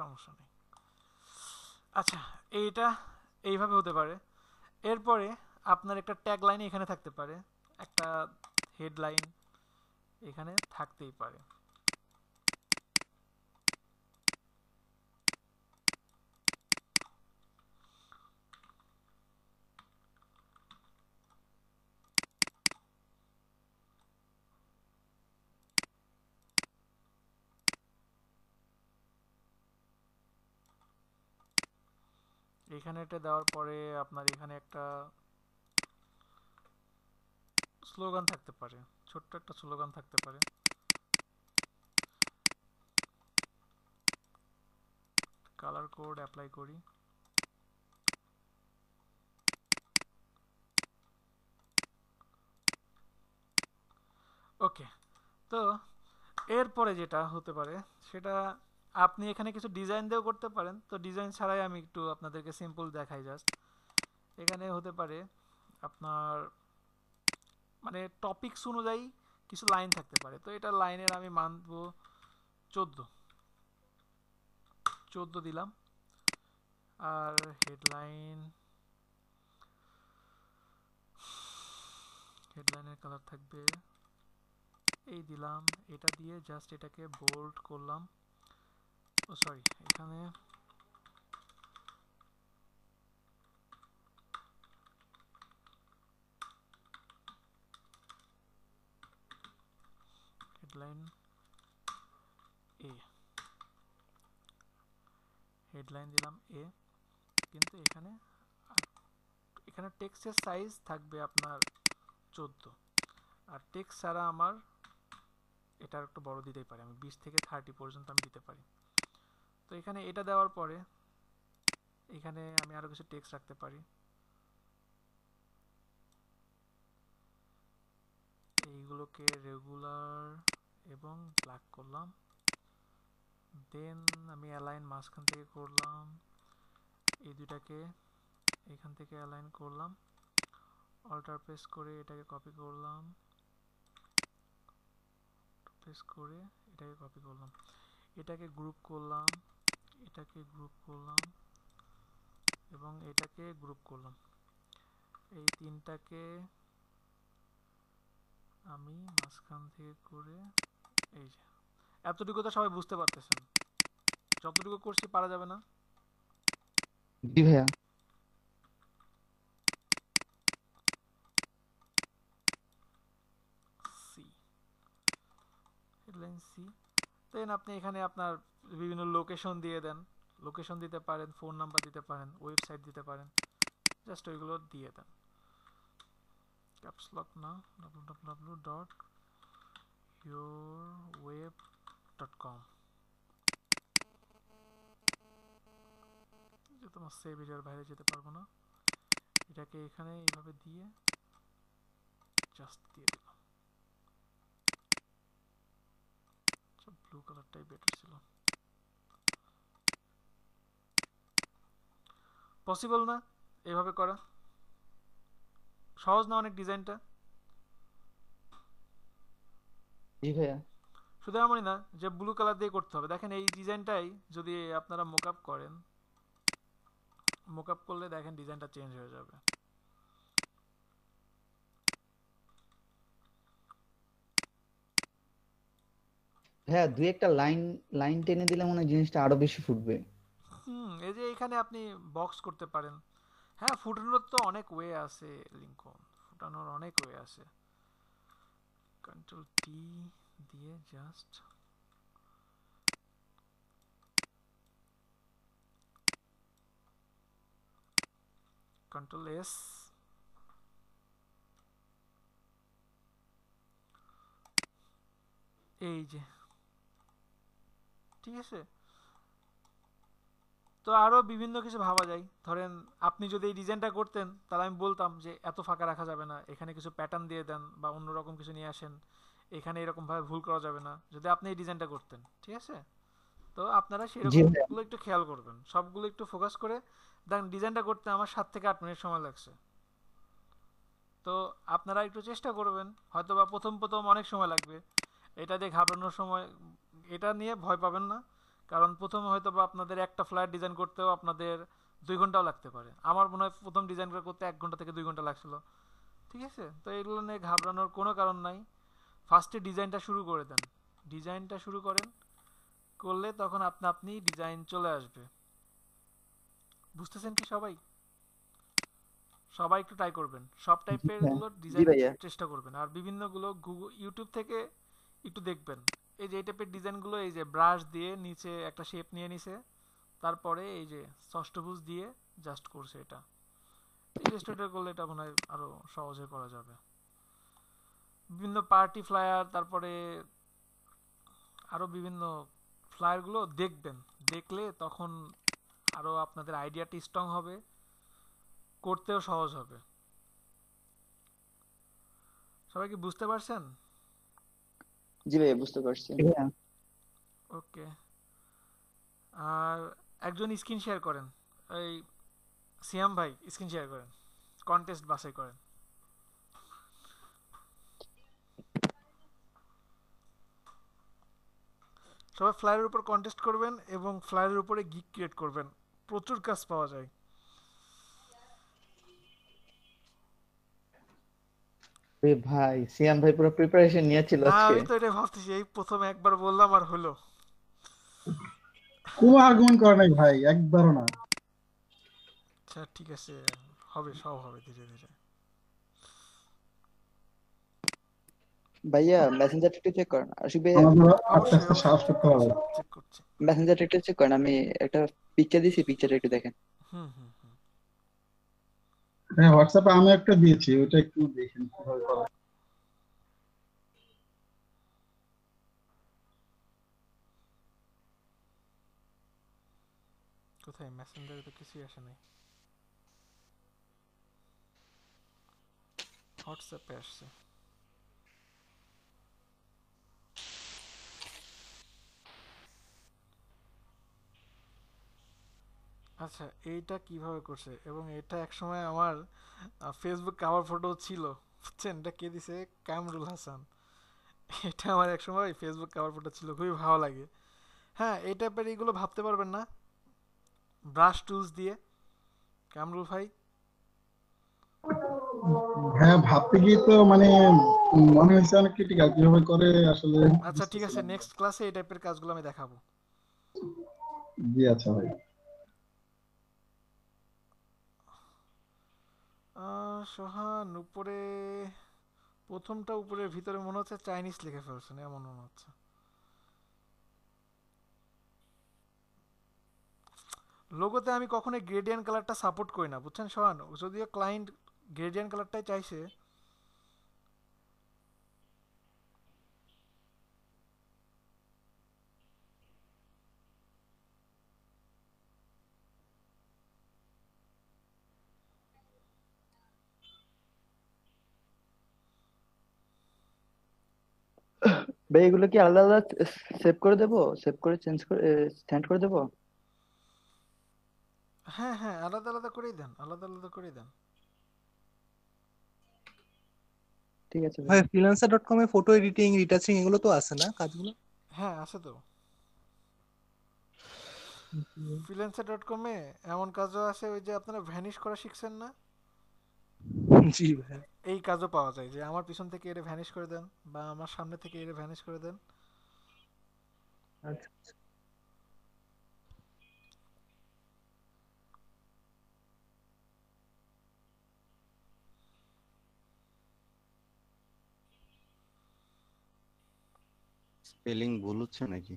সমস্যা নেই আচ্ছা এইটা এইভাবে হতে পারে এরপরে আপনার একটা ট্যাগ লাইন এখানে থাকতে পারে একটা হেডলাইন এখানে থাকতেই পারে এখানে এটা দেওয়ার পরে আপনার এখানে একটা স্লোগান থাকতে পারে ছোট্ট একটা স্লোগান থাকতে পারে কালার কোড অ্যাপ্লাই করি ওকে তো এরপরে যেটা হতে পারে সেটা আপনি এখানে কিছু ডিজাইন দিয়েও করতে পারেন তো ডিজাইন ছাড়াই আমি একটু আপনাদেরকে সিম্পল দেখাই জাস্ট এখানে হতে পারে আপনার মানে টপিকস অনুযায়ী কিছু লাইন থাকতে পারে তো এটা লাইনের আমি মানব চোদ্দো চোদ্দো দিলাম আর হেডলাইন হেডলাইনের কালার থাকবে এই দিলাম এটা দিয়ে জাস্ট এটাকে বোল্ড করলাম ও সরি এখানে হেডলাইন এ হেডলাইন দিলাম এ কিন্তু এখানে এখানে টেক্সের সাইজ থাকবে আপনার চোদ্দ আর টেক্স ছাড়া আমার এটা একটু বড় দিতেই পারি আমি বিশ থেকে থার্টি পর্যন্ত আমি দিতে পারি তো এখানে এটা দেওয়ার পরে এখানে আমি আরো কিছু টেক্সট রাখতে পারি এইগুলোকে রেগুলার এবং ব্ল্যাক করলাম দেন আমি অ্যালাইন মাঝখান থেকে করলাম এই দুটাকে এখান থেকে অ্যালাইন করলাম অল্টার প্রেস করে এটাকে কপি করলাম প্রেস করে এটাকে কপি করলাম এটাকে গ্রুপ করলাম এটাকে গ্রুপ করলাম এবং এটাকে গ্রুপ করলাম এই তিনটাকে আমি মাঝখান থেকে করে এই যে এতটুকু তো সবাই বুঝতে পারতেছেন যতটুকু করছি পারা যাবে না জি ভাইয়া সি হেডলাইন সি দেন আপনি এখানে আপনার বিভিন্ন লোকেশন দিয়ে দেন লোকেশন দিতে পারেন ফোন নাম্বার দিতে পারেন ওয়েবসাইট দিতে পারেন জাস্ট ওইগুলো দিয়ে দেন ক্যাপসলক না W W dot web dot com তোমার সেভ এরিয়ার বাইরে যেতে পারবো না এটাকে এখানে এইভাবে দিয়ে জাস্ট দিয়ে দিলাম ব্লু কালারটাই বেটার ছিল পসিবল না এভাবে করা সহজ না অনেক ডিজাইনটা জি ভাইয়া শুধু এমনই না যে ব্লু কালার দিয়ে করতে হবে দেখেন এই ডিজাইনটাই যদি আপনারা মোকআপ করেন মোকআপ করলে দেখেন ডিজাইনটা চেঞ্জ হয়ে যাবে হ্যাঁ দুই একটা লাইন লাইন টেনে দিলে মনে হয় জিনিসটা আরো বেশি ফুটবে এই যে এখানে আপনি বক্স করতে পারেন হ্যাঁ ফুটানোর তো অনেক ওয়ে আছে লিঙ্কন ফুটানোর অনেক ওয়ে আছে কন্ট্রোল টি দিয়ে জাস্ট কন্ট্রোল এস এই যে ঠিক আছে তো আরও বিভিন্ন কিছু ভাবা যায় ধরেন আপনি যদি এই ডিজাইনটা করতেন তাহলে আমি বলতাম যে এত ফাঁকা রাখা যাবে না এখানে কিছু প্যাটার্ন দিয়ে দেন বা অন্যরকম কিছু নিয়ে আসেন এখানে এরকমভাবে ভুল করা যাবে না যদি আপনি এই ডিজাইনটা করতেন ঠিক আছে তো আপনারা সেরকমগুলো একটু খেয়াল করবেন সবগুলো একটু ফোকাস করে দেখেন ডিজাইনটা করতে আমার সাত থেকে আট মিনিট সময় লাগছে তো আপনারা একটু চেষ্টা করবেন হয়তো বা প্রথম প্রথম অনেক সময় লাগবে এটা দিয়ে ঘাবড়ানোর সময় এটা নিয়ে ভয় পাবেন না কারণ প্রথমে হয়তো বা আপনাদের একটা ফ্ল্যাট ডিজাইন করতেও আপনাদের দুই ঘন্টাও লাগতে পারে আমার মনে হয় প্রথম ডিজাইনটা করতে এক ঘন্টা থেকে দুই ঘন্টা লাগছিল ঠিক আছে তো এগুলো নিয়ে ঘাবড়ানোর কোনো কারণ নাই ফার্স্টে ডিজাইনটা শুরু করে দেন ডিজাইনটা শুরু করেন করলে তখন আপনি আপনি ডিজাইন চলে আসবে বুঝতেছেন কি সবাই সবাই একটু ট্রাই করবেন সব টাইপের হ্যাঁ, গুলো ডিজাইন চেষ্টা করবেন আর বিভিন্নগুলো ইউটিউব থেকে একটু দেখবেন এই যে এই টাইপের ডিজাইনগুলো এই যে ব্রাশ দিয়ে নিচে একটা শেপ নিয়ে নিছে তারপরে এই যে ষষ্ঠভুজ দিয়ে জাস্ট করছে এটা ইলাস্ট্রেটর করলে এটা মনে হয় আরও সহজে করা যাবে বিভিন্ন পার্টি ফ্লায়ার তারপরে আরও বিভিন্ন ফ্লায়ারগুলো দেখবেন দেখলে তখন আরও আপনাদের আইডিয়াটি স্ট্রং হবে করতেও সহজ হবে সবাই কি বুঝতে পারছেন জি ভাই বুঝতে পারছি ওকে আর একজন স্ক্রিন শেয়ার করেন এই সিয়াম ভাই স্ক্রিন শেয়ার করেন কন্টেস্ট বাছাই করেন সবাই ফ্লায়ারের উপর কন্টেস্ট করবেন এবং ফ্লায়ারের উপরে গিক ক্রিয়েট করবেন প্রচুর কাজ পাওয়া যায় রে ভাই সিয়াম ভাই পুরো প্রিপারেশন নিয়েছিল না আজকে আমি তো এটা ভাবতেছি এই প্রথম একবার বললাম আর হলো কোনো আর্গুমেন্ট করে নাই ভাই একবারও না আচ্ছা ঠিক আছে হবে সব হবে ধীরে ধীরে ভাইয়া মেসেঞ্জার একটু চেক করেন আশিক ভাই আস্তে আস্তে সাফ করতে হবে মেসেঞ্জার একটু চেক করেন আমি একটা পিকচার দিছি পিকচারটা একটু দেখেন হুম হুম হ্যাঁ হোয়াটসঅ্যাপে আমি একটা দিয়েছি ওটা একটু দেখেন কিভাবে করা কোথায় মেসেঞ্জারে তো কিছুই আসে নাই হোয়াটসঅ্যাপে আসছে আচ্ছা এইটা কিভাবে করছে এবং এটা একসময় আমার ফেসবুক কাভার ফটো ছিল বুঝছেন এটা কে দিছে কামরুল হাসান এটা আমার একসময় ফেসবুক কাভার ফটো ছিল খুবই ভালো লাগে হ্যাঁ এই টাইপের এইগুলো ভাবতে পারবেন না ব্রাশ টুলস দিয়ে কামরুল ভাই হ্যাঁ ভাবতে গিয়ে তো মানে মনে হয়েছে অনেক ক্রিটিক্যাল কিভাবে করে আসলে আচ্ছা ঠিক আছে নেক্সট ক্লাসে এই টাইপের কাজগুলো আমি দেখাবো জি আচ্ছা ভাই সোহান উপরে প্রথমটা উপরে ভিতরে মনে হচ্ছে চাইনিজ লিখে ফেলছেন এমন মনে হচ্ছে লোগোতে আমি কখনোই গ্রেডিয়ান কালারটা সাপোর্ট করি না বুঝছেন সোহান যদিও ক্লায়েন্ট গ্রেডিয়ান কালারটাই চাইছে ভাই এগুলো কি আলাদা আলাদা সেভ করে দেবো সেভ করে চেঞ্জ করে স্ট্যান্ড করে দেবো হ্যাঁ হ্যাঁ আলাদা আলাদা করেই দেন আলাদা আলাদা করেই দেন ঠিক আছে ভাই ফ্রিল্যান্সার freelancer.com এ ফটো এডিটিং রিটাচিং এগুলো তো আছে না কাজগুলো হ্যাঁ আছে তো ফ্রিল্যান্সার freelancer.com এ এমন কাজও আছে ওই যে আপনারা ভ্যানিশ করা শিখছেন না [laughs] জি এই কাজও পাওয়া যায় যে আমার পিছন থেকে এর ভ্যানিশ করে দেন বা আমার সামনে থেকে এর ভ্যানিশ করে দেন স্পেলিং আচ্ছা, আচ্ছা। ভুল হচ্ছে নাকি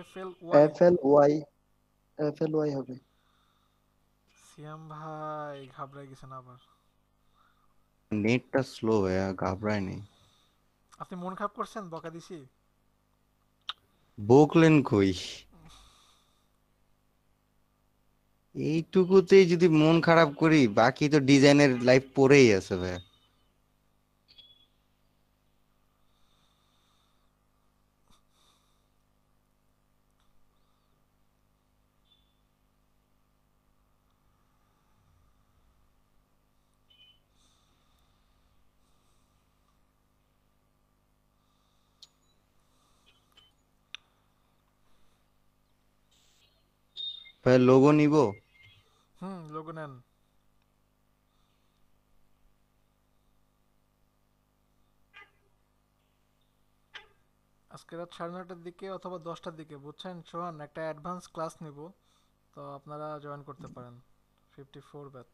F L Y F L Y F L Y হবে সিয়াম ভাই ঘাবড়ায় গেছেন আবার নেটটা স্লো ভাইয়া ঘাবড়ায় নেই আপনি মন খারাপ করছেন বকা দিছি বকলেন কই এইটুকুতেই যদি মন খারাপ করি বাকি তো ডিজাইনের লাইফ পরেই আছে ভাইয়া ভাই লোগো নিব হুম লোগো নেন আজকে রাত সাড়ে নটার দিকে অথবা দশটার দিকে বুঝছেন সোহান একটা অ্যাডভান্স ক্লাস নিব তো আপনারা জয়েন করতে পারেন ফিফটি ফোর ব্যাচ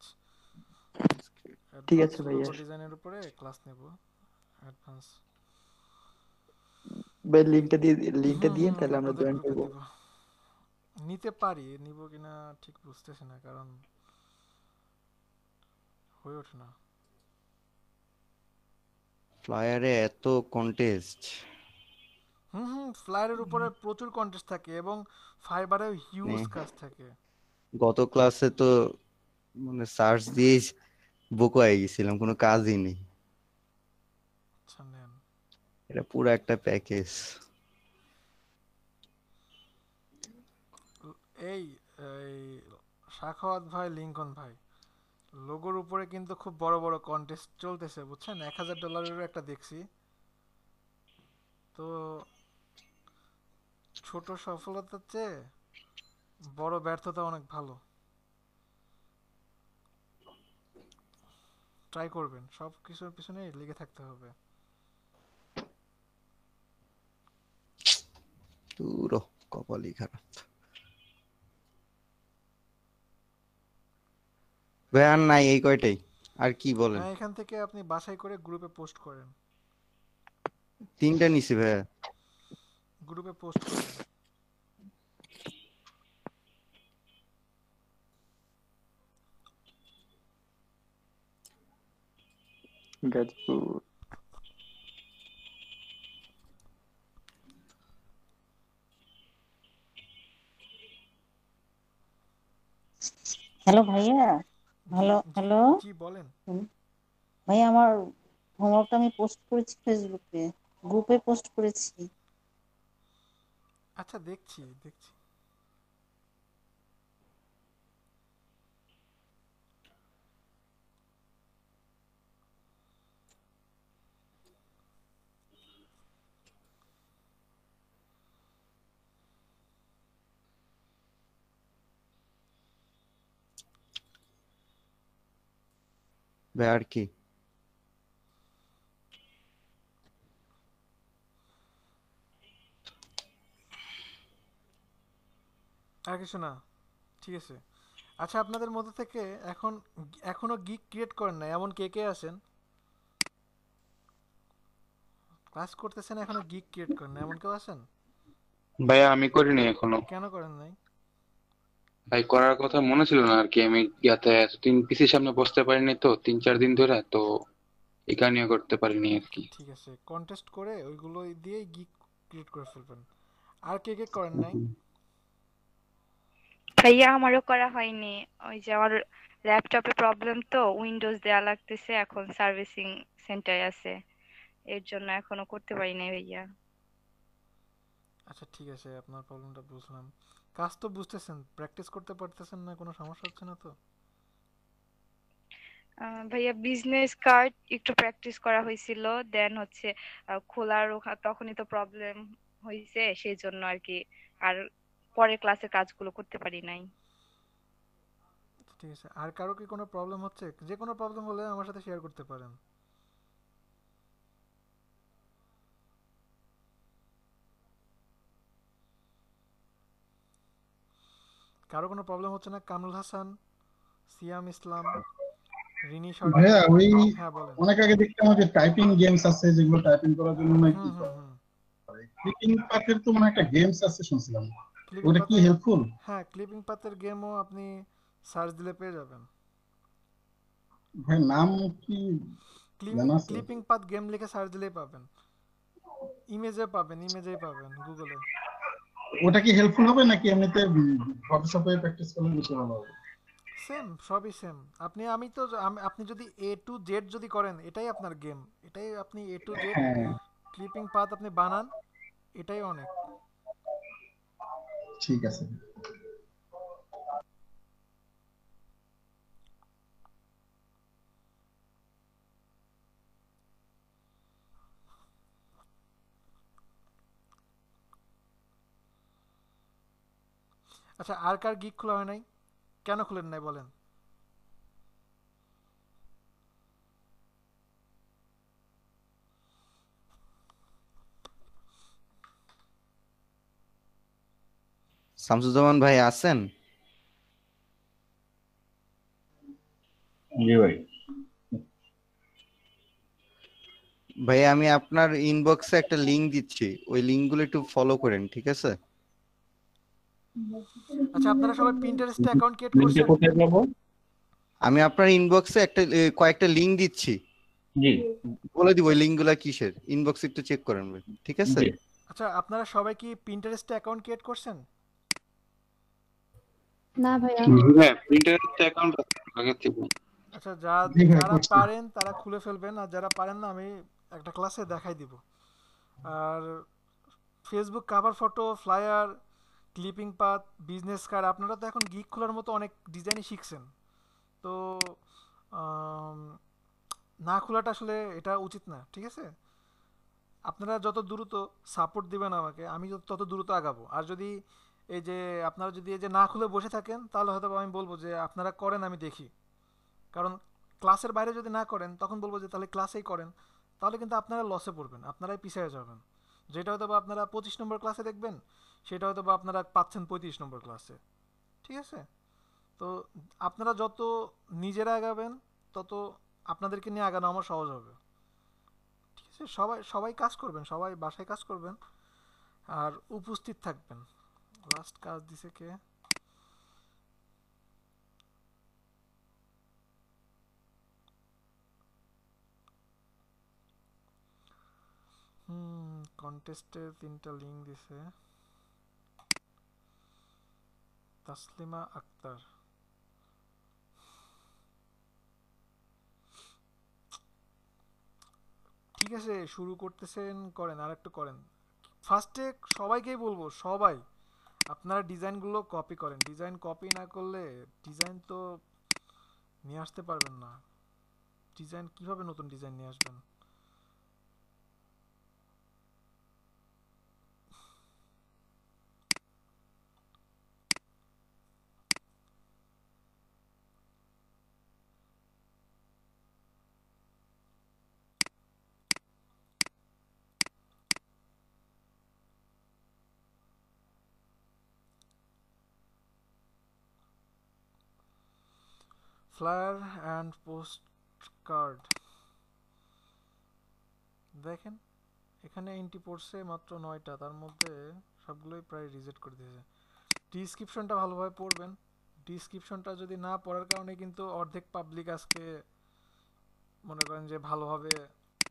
ঠিক আছে ভাইয়া ডিজাইনের উপরে ক্লাস নেব অ্যাডভান্স বে লিংকটা দিয়ে লিংকটা দিয়ে তাহলে আমরা জয়েন করব নিতে পারি নিব কিনা ঠিক বুঝতেছি না কারণ হয়ে ওঠে না ফ্লায়ারে এত কন্টেস্ট হুম হুম ফ্লায়ারের উপরে প্রচুর কন্টেস্ট থাকে এবং ফাইবারেও হিউজ কাজ থাকে গত ক্লাসে তো মানে সার্চ দিয়ে বুক হয়ে গেছিলাম কোনো কাজই নেই আচ্ছা, এটা পুরো একটা প্যাকেজ এই এই সাখাওয়াত ভাই লিঙ্কন ভাই লোগোর উপরে কিন্তু খুব বড় বড় কন্টেস্ট চলতেছে বুঝছেন এক হাজার ডলারেরও একটা দেখছি তো ছোট সফলতার চেয়ে বড় ব্যর্থতা অনেক ভালো ট্রাই করবেন সব কিছুর পিছনে লেগে থাকতে হবে দূর কপালই খারাপ ভাই আর নাই এই কয়টাই আর কি বলেন না এখান থেকে আপনি বাছাই করে গ্রুপে পোস্ট করেন তিনটা নিছি ভাই গ্রুপে পোস্ট করেন গাজপুর হ্যালো ভাইয়া হ্যালো হ্যালো জি বলেন ভাই আমার হোমওয়ার্কটা আমি পোস্ট করেছি ফেসবুকে গ্রুপে পোস্ট করেছি আচ্ছা দেখছি দেখছি আর কি কিছু না ঠিক আছে আচ্ছা আপনাদের মধ্যে থেকে এখন এখনো গিক ক্রিয়েট করেন না এমন কে কে আছেন ক্লাস করতেছেন এখনো গিক ক্রিয়েট করেন না এমন কেউ আছেন ভাইয়া আমি করিনি এখনো কেন করেন নাই ভাই করার কথা মনে ছিল না আর কি আমি ইয়াতে এতদিন পিসির সামনে বসতে পারিনি তো তিন চার দিন ধরে তো এই কারণে করতে পারিনি আর কি ঠিক আছে কন্টেস্ট করে ওইগুলো দিয়ে গিগ ক্রিয়েট করে ফেলবেন আর কে কে করেন নাই ভাইয়া আমারও করা হয়নি ওই যে আমার ল্যাপটপে প্রবলেম তো উইন্ডোজ দেয়া লাগতেছে এখন সার্ভিসিং সেন্টারে আছে এর জন্য এখনো করতে পারি নাই ভাইয়া আচ্ছা ঠিক আছে আপনার প্রবলেমটা বুঝলাম কাজ তো বুঝতেছেন প্র্যাকটিস করতে পারতেছেন না কোনো সমস্যা হচ্ছে না তো ভাইয়া বিজনেস কার্ড একটু প্র্যাকটিস করা হয়েছিল দেন হচ্ছে খোলার তখনই তো প্রবলেম হয়েছে সেই জন্য আর কি আর পরে ক্লাসে কাজগুলো করতে পারি নাই ঠিক আছে আর কারো কি কোনো প্রবলেম হচ্ছে যে কোনো প্রবলেম হলে আমার সাথে শেয়ার করতে পারেন কারো কোনো প্রবলেম হচ্ছে না কামরুল হাসান সিয়াম ইসলাম রিনি সরকার ভাইয়া ওই হ্যাঁ, অনেক আগে দেখতাম যে টাইপিং গেমস আছে যেগুলো টাইপিং করার জন্য নাকি ক্লিপিং পাথের তো মানে একটা গেমস আছে শুনছিলাম ওটা কি হেল্পফুল হ্যাঁ ক্লিপিং পাথের গেমও আপনি সার্চ দিলে পেয়ে যাবেন ভাই নাম কি ক্লিপিং পাথ গেম লিখে সার্চ দিলেই পাবেন ইমেজে পাবেন ইমেজেই পাবেন গুগলে ওটা কি হেল্পফুল হবে নাকি এমনিতে ফটোশপে প্র্যাকটিস করলে বেশি ভালো হবে সেম সবই সেম আপনি আমি তো আপনি যদি এ টু জেড যদি করেন এটাই আপনার গেম এটাই আপনি A to Z clipping path আপনি বানান এটাই অনেক ঠিক আছে আচ্ছা আর কার গিক খোলা হয় নাই কেন খুলেন নাই বলেন শামসুজ্জামান ভাই আছেন জি ভাই ভাই আমি আপনার ইনবক্সে একটা লিংক দিচ্ছি ওই লিংকগুলো একটু ফলো করেন ঠিক আছে আচ্ছা আপনারা সবাই পিন্টারেস্টে অ্যাকাউন্ট ক্রিয়েট করছেন কোথায় যাব আমি আপনার ইনবক্সে একটা কয়েকটা লিংক দিচ্ছি জি বলে দিব ওই লিংকগুলো কিসের ইনবক্স একটু চেক করেন ঠিক আছে আচ্ছা আপনারা সবাই কি পিন্টারেস্টে অ্যাকাউন্ট ক্রিয়েট করছেন না ভাইয়া হ্যাঁ পিন্টারেস্টে অ্যাকাউন্ট আগে থেকে আচ্ছা যারা যারা পারেন তারা খুলে ফেলবেন আর যারা পারেন না আমি একটা ক্লাসে দেখাই দিব আর Facebook cover photo flyer clipping path business card আপনারা তো এখন গিক খোলার মতো অনেক ডিজাইনই শিখছেন তো না খোলাটা আসলে এটা উচিত না ঠিক আছে আপনারা যত দ্রুত সাপোর্ট দিবেন আমাকে আমি তত দ্রুত আগাবো আর যদি এই যে আপনারা যদি এই যে না খুলে বসে থাকেন তাহলে হয়তো আমি বলবো যে আপনারা করেন আমি দেখি কারণ ক্লাসের বাইরে যদি না করেন তখন বলবো যে তাহলে ক্লাসেই করেন তাহলে কিন্তু আপনারা লসে পড়বেন আপনারাই পিছিয়ে যাবেন যেটা হয়তো বা আপনারা পঁচিশ নম্বর ক্লাসে দেখবেন সেটা হয়তো বা আপনারা পাচ্ছেন পঁয়ত্রিশ নম্বর ক্লাসে ঠিক আছে তো আপনারা যত নিজেরা আগাবেন তত আপনাদেরকে নিয়ে আগানো আমার সহজ হবে ঠিক আছে সবাই সবাই কাজ করবেন সবাই বাসায় কাজ করবেন আর উপস্থিত থাকবেন লাস্ট কাজ দিছে কে কন্টেস্টের তিনটা লিঙ্ক দিছে তাসলিমা আক্তার ঠিক আছে শুরু করতেছেন করেন আর একটু করেন ফার্স্টে সবাইকেই বলবো সবাই আপনারা ডিজাইনগুলো কপি করেন ডিজাইন কপি না করলে ডিজাইন তো নিয়ে আসতে পারবেন না ডিজাইন কিভাবে নতুন ডিজাইন নিয়ে আসবেন ফ্লায়ার অ্যান্ড পোস্ট কার্ড দেখেন এখানে এন্ট্রি পড়ছে মাত্র নয়টা তার মধ্যে সবগুলোই প্রায় রিজেক্ট করে দিয়েছে ডিসক্রিপশনটা ভালোভাবে পড়বেন ডিসক্রিপশনটা যদি না পড়ার কারণে কিন্তু অর্ধেক পাবলিক আজকে মনে করেন যে ভালোভাবে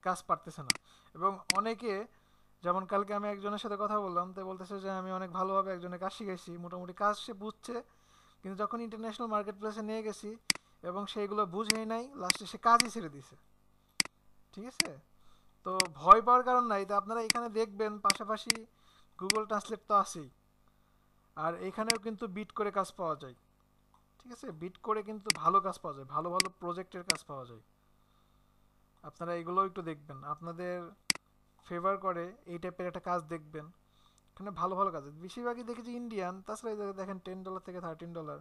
কাজ পারতেছে না এবং অনেকে যেমন কালকে আমি একজনের সাথে কথা বললাম তাই বলতেছে যে আমি অনেক ভালোভাবে একজনের কাজ শিখেছি মোটামুটি কাজ সে বুঝছে কিন্তু যখন ইন্টারন্যাশনাল মার্কেট প্লেসে নিয়ে গেছি এবং সেইগুলো বুঝেই নাই লাস্টে সে কাজই ছেড়ে দিছে ঠিক আছে তো ভয় পাওয়ার কারণ নাই তো আপনারা এখানে দেখবেন পাশাপাশি গুগল ট্রান্সলেট তো আছেই আর এখানেও কিন্তু বিট করে কাজ পাওয়া যায় ঠিক আছে বিট করে কিন্তু ভালো কাজ পাওয়া যায় ভালো ভালো প্রজেক্টের কাজ পাওয়া যায় আপনারা এগুলো একটু দেখবেন আপনাদের ফেভার করে এই টাইপের একটা কাজ দেখবেন এখানে ভালো ভালো কাজ বেশিরভাগই দেখেছি ইন্ডিয়ান তাছাড়া দেখেন টেন ডলার থেকে থার্টিন ডলার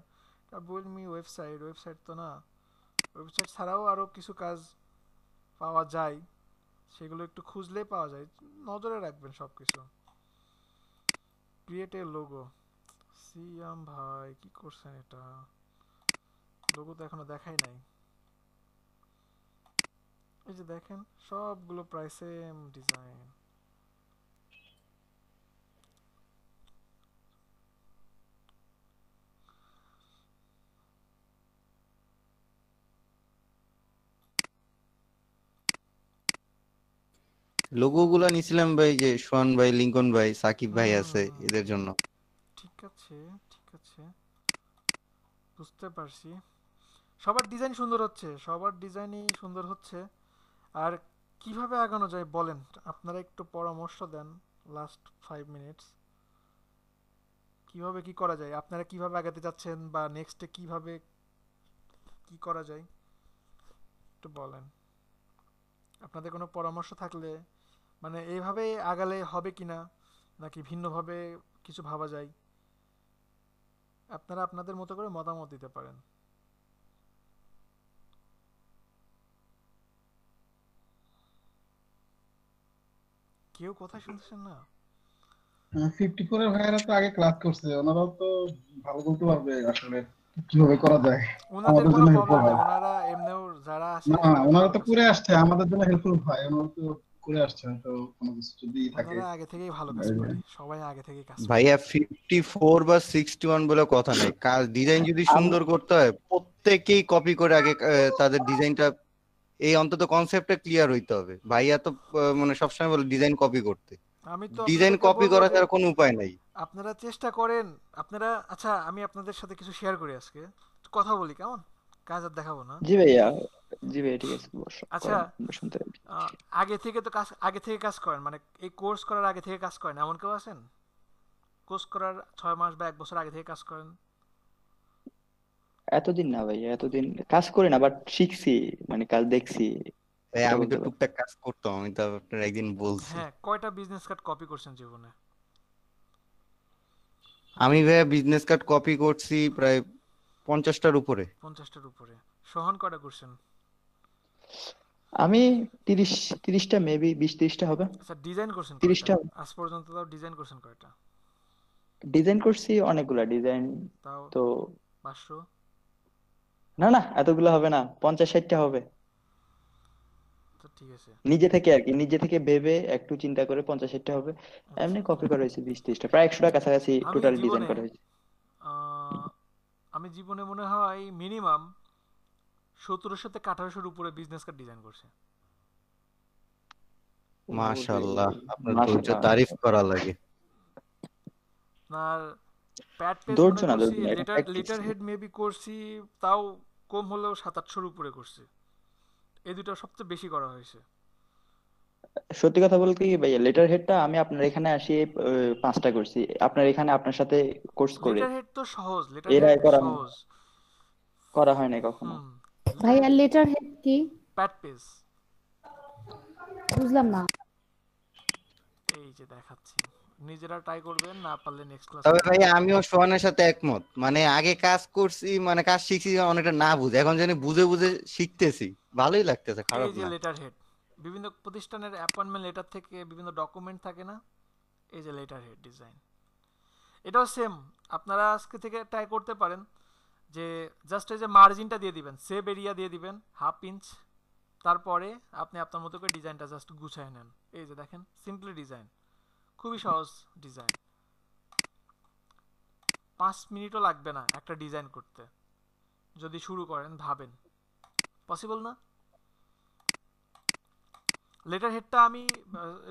ডাবল মি ওয়েবসাইট ওয়েবসাইট তো না ওয়েবসাইট ছাড়াও আরও কিছু কাজ পাওয়া যায় সেগুলো একটু খুঁজলেই পাওয়া যায় নজরে রাখবেন সব কিছু ক্রিয়েট লোগো সিয়াম ভাই কি করছেন এটা লোগো তো এখনো দেখাই নাই এই যে দেখেন সবগুলো প্রায় সেম ডিজাইন লোগো গুলা নিছিলাম ভাই যে সোহান ভাই লিঙ্কন ভাই সাকিব ভাই আছে এদের জন্য ঠিক আছে ঠিক আছে বুঝতে পারছি সবার ডিজাইন সুন্দর হচ্ছে সবার ডিজাইনই সুন্দর হচ্ছে আর কিভাবে আগানো যায় বলেন আপনারা একটু পরামর্শ দেন লাস্ট ফাইভ মিনিটস কিভাবে কি করা যায় আপনারা কিভাবে আগাতে যাচ্ছেন বা নেক্সটে কিভাবে কি করা যায় একটু বলেন আপনাদের কোনো পরামর্শ থাকলে মানে এইভাবে আগালে হবে কি না নাকি ভিন্নভাবে কিছু ভাবা যায় আপনারা আপনাদের মতো করে মতামত দিতে পারেন কেউ কথা শুনছেন না ফিফটি হ্যাঁ, ফোর এর ভাইয়েরা তো আগে ক্লাস করছে ওনারাও তো ভালো বলতে পারবে আসলে কিভাবে করা যায় আমাদের জন্য হেল্পফুল হয় ওনারা এমনিও যারা আসে না ওনারা তো পুরে আসছে আমাদের জন্য হেল্পফুল হয় ওনারা তো করে তো কোনো কিছু যদি থাকে আগে থেকেই ভালো কাজ করে সবাই আগে থেকেই কাজ ভাইয়া 54 বা 61 বলে কথা নাই কাজ ডিজাইন যদি সুন্দর করতে হয় কপি করে আগে তাদের ডিজাইনটা এই অন্তত কনসেপ্টটা ক্লিয়ার হইতে হবে ভাইয়া তো মানে সবসময় বলে ডিজাইন কপি করতে আমি তো ডিজাইন কপি করা কোনো উপায় নাই আপনারা চেষ্টা করেন আপনারা আচ্ছা আমি আপনাদের সাথে কিছু শেয়ার করি আজকে কথা বলি কেমন কাজ আর দেখাবো না জি ভাইয়া জি ঠিক আছে আচ্ছা আগে থেকে তো কাজ আগে থেকে কাজ করেন মানে এই কোর্স করার আগে থেকে কাজ করেন এমন কেউ আছেন কোর্স করার ছয় মাস বা এক বছর আগে থেকে কাজ করেন এতদিন না ভাইয়া এতদিন কাজ করি না বাট শিখছি মানে কাজ দেখছি আমি তো টুকটাক কাজ করতাম আমি তো আপনার একদিন বলছি হ্যাঁ কয়টা বিজনেস কার্ড কপি করছেন জীবনে আমি ভাইয়া বিজনেস কার্ড কপি করছি প্রায় পঞ্চাশটার উপরে পঞ্চাশটার উপরে সহন কটা করছেন আমি তিরিশ তিরিশটা মেবি বিশ তিরিশটা হবে আচ্ছা ডিজাইন করছেন তিরিশটা আজ পর্যন্ত তাও ডিজাইন করছেন কয়টা ডিজাইন করছি অনেকগুলা ডিজাইন তো পাঁচশো না না এতগুলো হবে না পঞ্চাশ ষাটটা হবে নিজে থেকে আর কি নিজে থেকে ভেবে একটু চিন্তা করে পঞ্চাশ ষাটটা হবে আচ্ছা। এমনি কপি করা হয়েছে বিশ তিরিশটা প্রায় একশোটা কাছাকাছি টোটাল ডিজাইন করা হয়েছে আমি জীবনে মনে হয় মিনিমাম সতেরো সাথে আঠারোশোর উপরে বিজনেস কার্ড ডিজাইন করছে মাশাআল্লাহ আপনার ধৈর্য তারিফ করা লাগে হেড মেবি করছি তাও কম হলেও সাত আটশোর উপরে করছি এই দুটো সবচেয়ে বেশি করা হয়েছে সত্যি কথা বলতে কি ভাইয়া লেটার হেডটা আমি আপনার এখানে আসি পাঁচটা করছি আপনার এখানে আপনার সাথে কোর্স করে লেটার হেড তো সহজ লেটার এর আগে করা সহজ করা হয় না কখনো ভাইয়া লেটার হেড কি প্যাট পেজ বুঝলাম না এই যে দেখাচ্ছি নিজেরা ট্রাই করবেন না পারলে নেক্সট ক্লাস তবে ভাই আমিও সোহানের সাথে একমত মানে আগে কাজ করছি মানে কাজ শিখছি অনেকটা না বুঝে এখন জানি বুঝে বুঝে শিখতেছি ভালোই লাগতেছে খারাপ না এই যে লেটার হেড বিভিন্ন প্রতিষ্ঠানের অ্যাপয়েন্টমেন্ট লেটার থেকে বিভিন্ন ডকুমেন্ট থাকে না এই যে লেটার হেড ডিজাইন এটাও সেম আপনারা আজকে থেকে ট্রাই করতে পারেন যে জাস্ট এই যে মার্জিনটা দিয়ে দিবেন সেভ এরিয়া দিয়ে দিবেন হাফ ইঞ্চ তারপরে আপনি আপনার মতো করে ডিজাইনটা জাস্ট গুছায় নেন এই যে দেখেন সিম্পলি ডিজাইন খুবই সহজ ডিজাইন পাঁচ মিনিটও লাগবে না একটা ডিজাইন করতে যদি শুরু করেন ভাবেন পসিবল না লেটার হেডটা আমি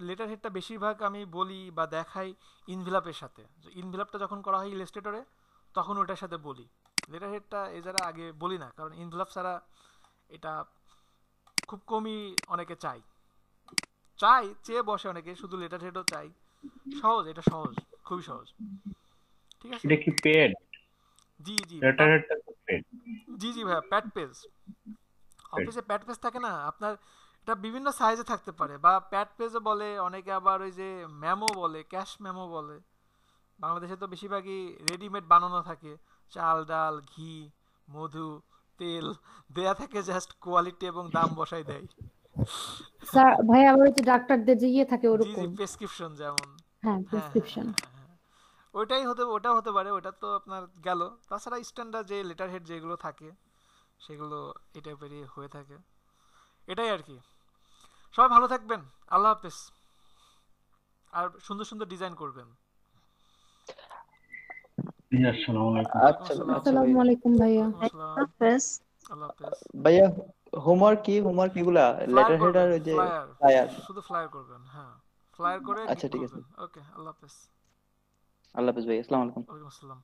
লেটার হেডটা বেশিরভাগ আমি বলি বা দেখাই ইনভিলাপের সাথে ইনভিলাপটা যখন করা হয় ইলেস্টেটরে তখন ওটার সাথে বলি লেটার হেডটা এ যারা আগে বলি না কারণ ইনভিলাপ ছাড়া এটা খুব কমই অনেকে চাই চাই চেয়ে বসে অনেকে শুধু লেটার হেডও চাই সহজ এটা সহজ খুবই সহজ ঠিক আছে দেখি পেড জি জি লেটার হেডটা পেড জি জি ভাই প্যাড পেজ অফিসে প্যাড পেজ থাকে না আপনার এটা বিভিন্ন সাইজে থাকতে পারে বা প্যাট পেজও বলে অনেকে আবার ওই যে ম্যামো বলে ক্যাশ ম্যামো বলে বাংলাদেশে তো বেশিরভাগই রেডিমেড বানানো থাকে চাল ডাল ঘি মধু তেল দেয়া থাকে জাস্ট কোয়ালিটি এবং দাম বসাই দেয় স্যার ভাই আমার ওই যে ডাক্তারদের যে ইয়ে থাকে ওরকম প্রেসক্রিপশন যেমন হ্যাঁ প্রেসক্রিপশন হ্যাঁ, হ্যাঁ, হ্যাঁ, ওইটাই হতে ওটা হতে পারে ওটা তো আপনার গেল তাছাড়া স্ট্যান্ডার্ড যে লেটার হেড যেগুলো থাকে সেগুলো এটা পেরিয়ে হয়ে থাকে এটাই আর কি সবাই ভালো থাকবেন আল্লাহ হাফেজ আর সুন্দর সুন্দর ডিজাইন করবেন আচ্ছা, ভাইয়া শুধু করবেন হ্যাঁ আচ্ছা ঠিক আছে ওকে আল্লাহ হাফেজ আল্লাহ হাফেজ ভাই হ্যাঁ। আচ্ছা, আসসালামু আলাইকুম আসসালাম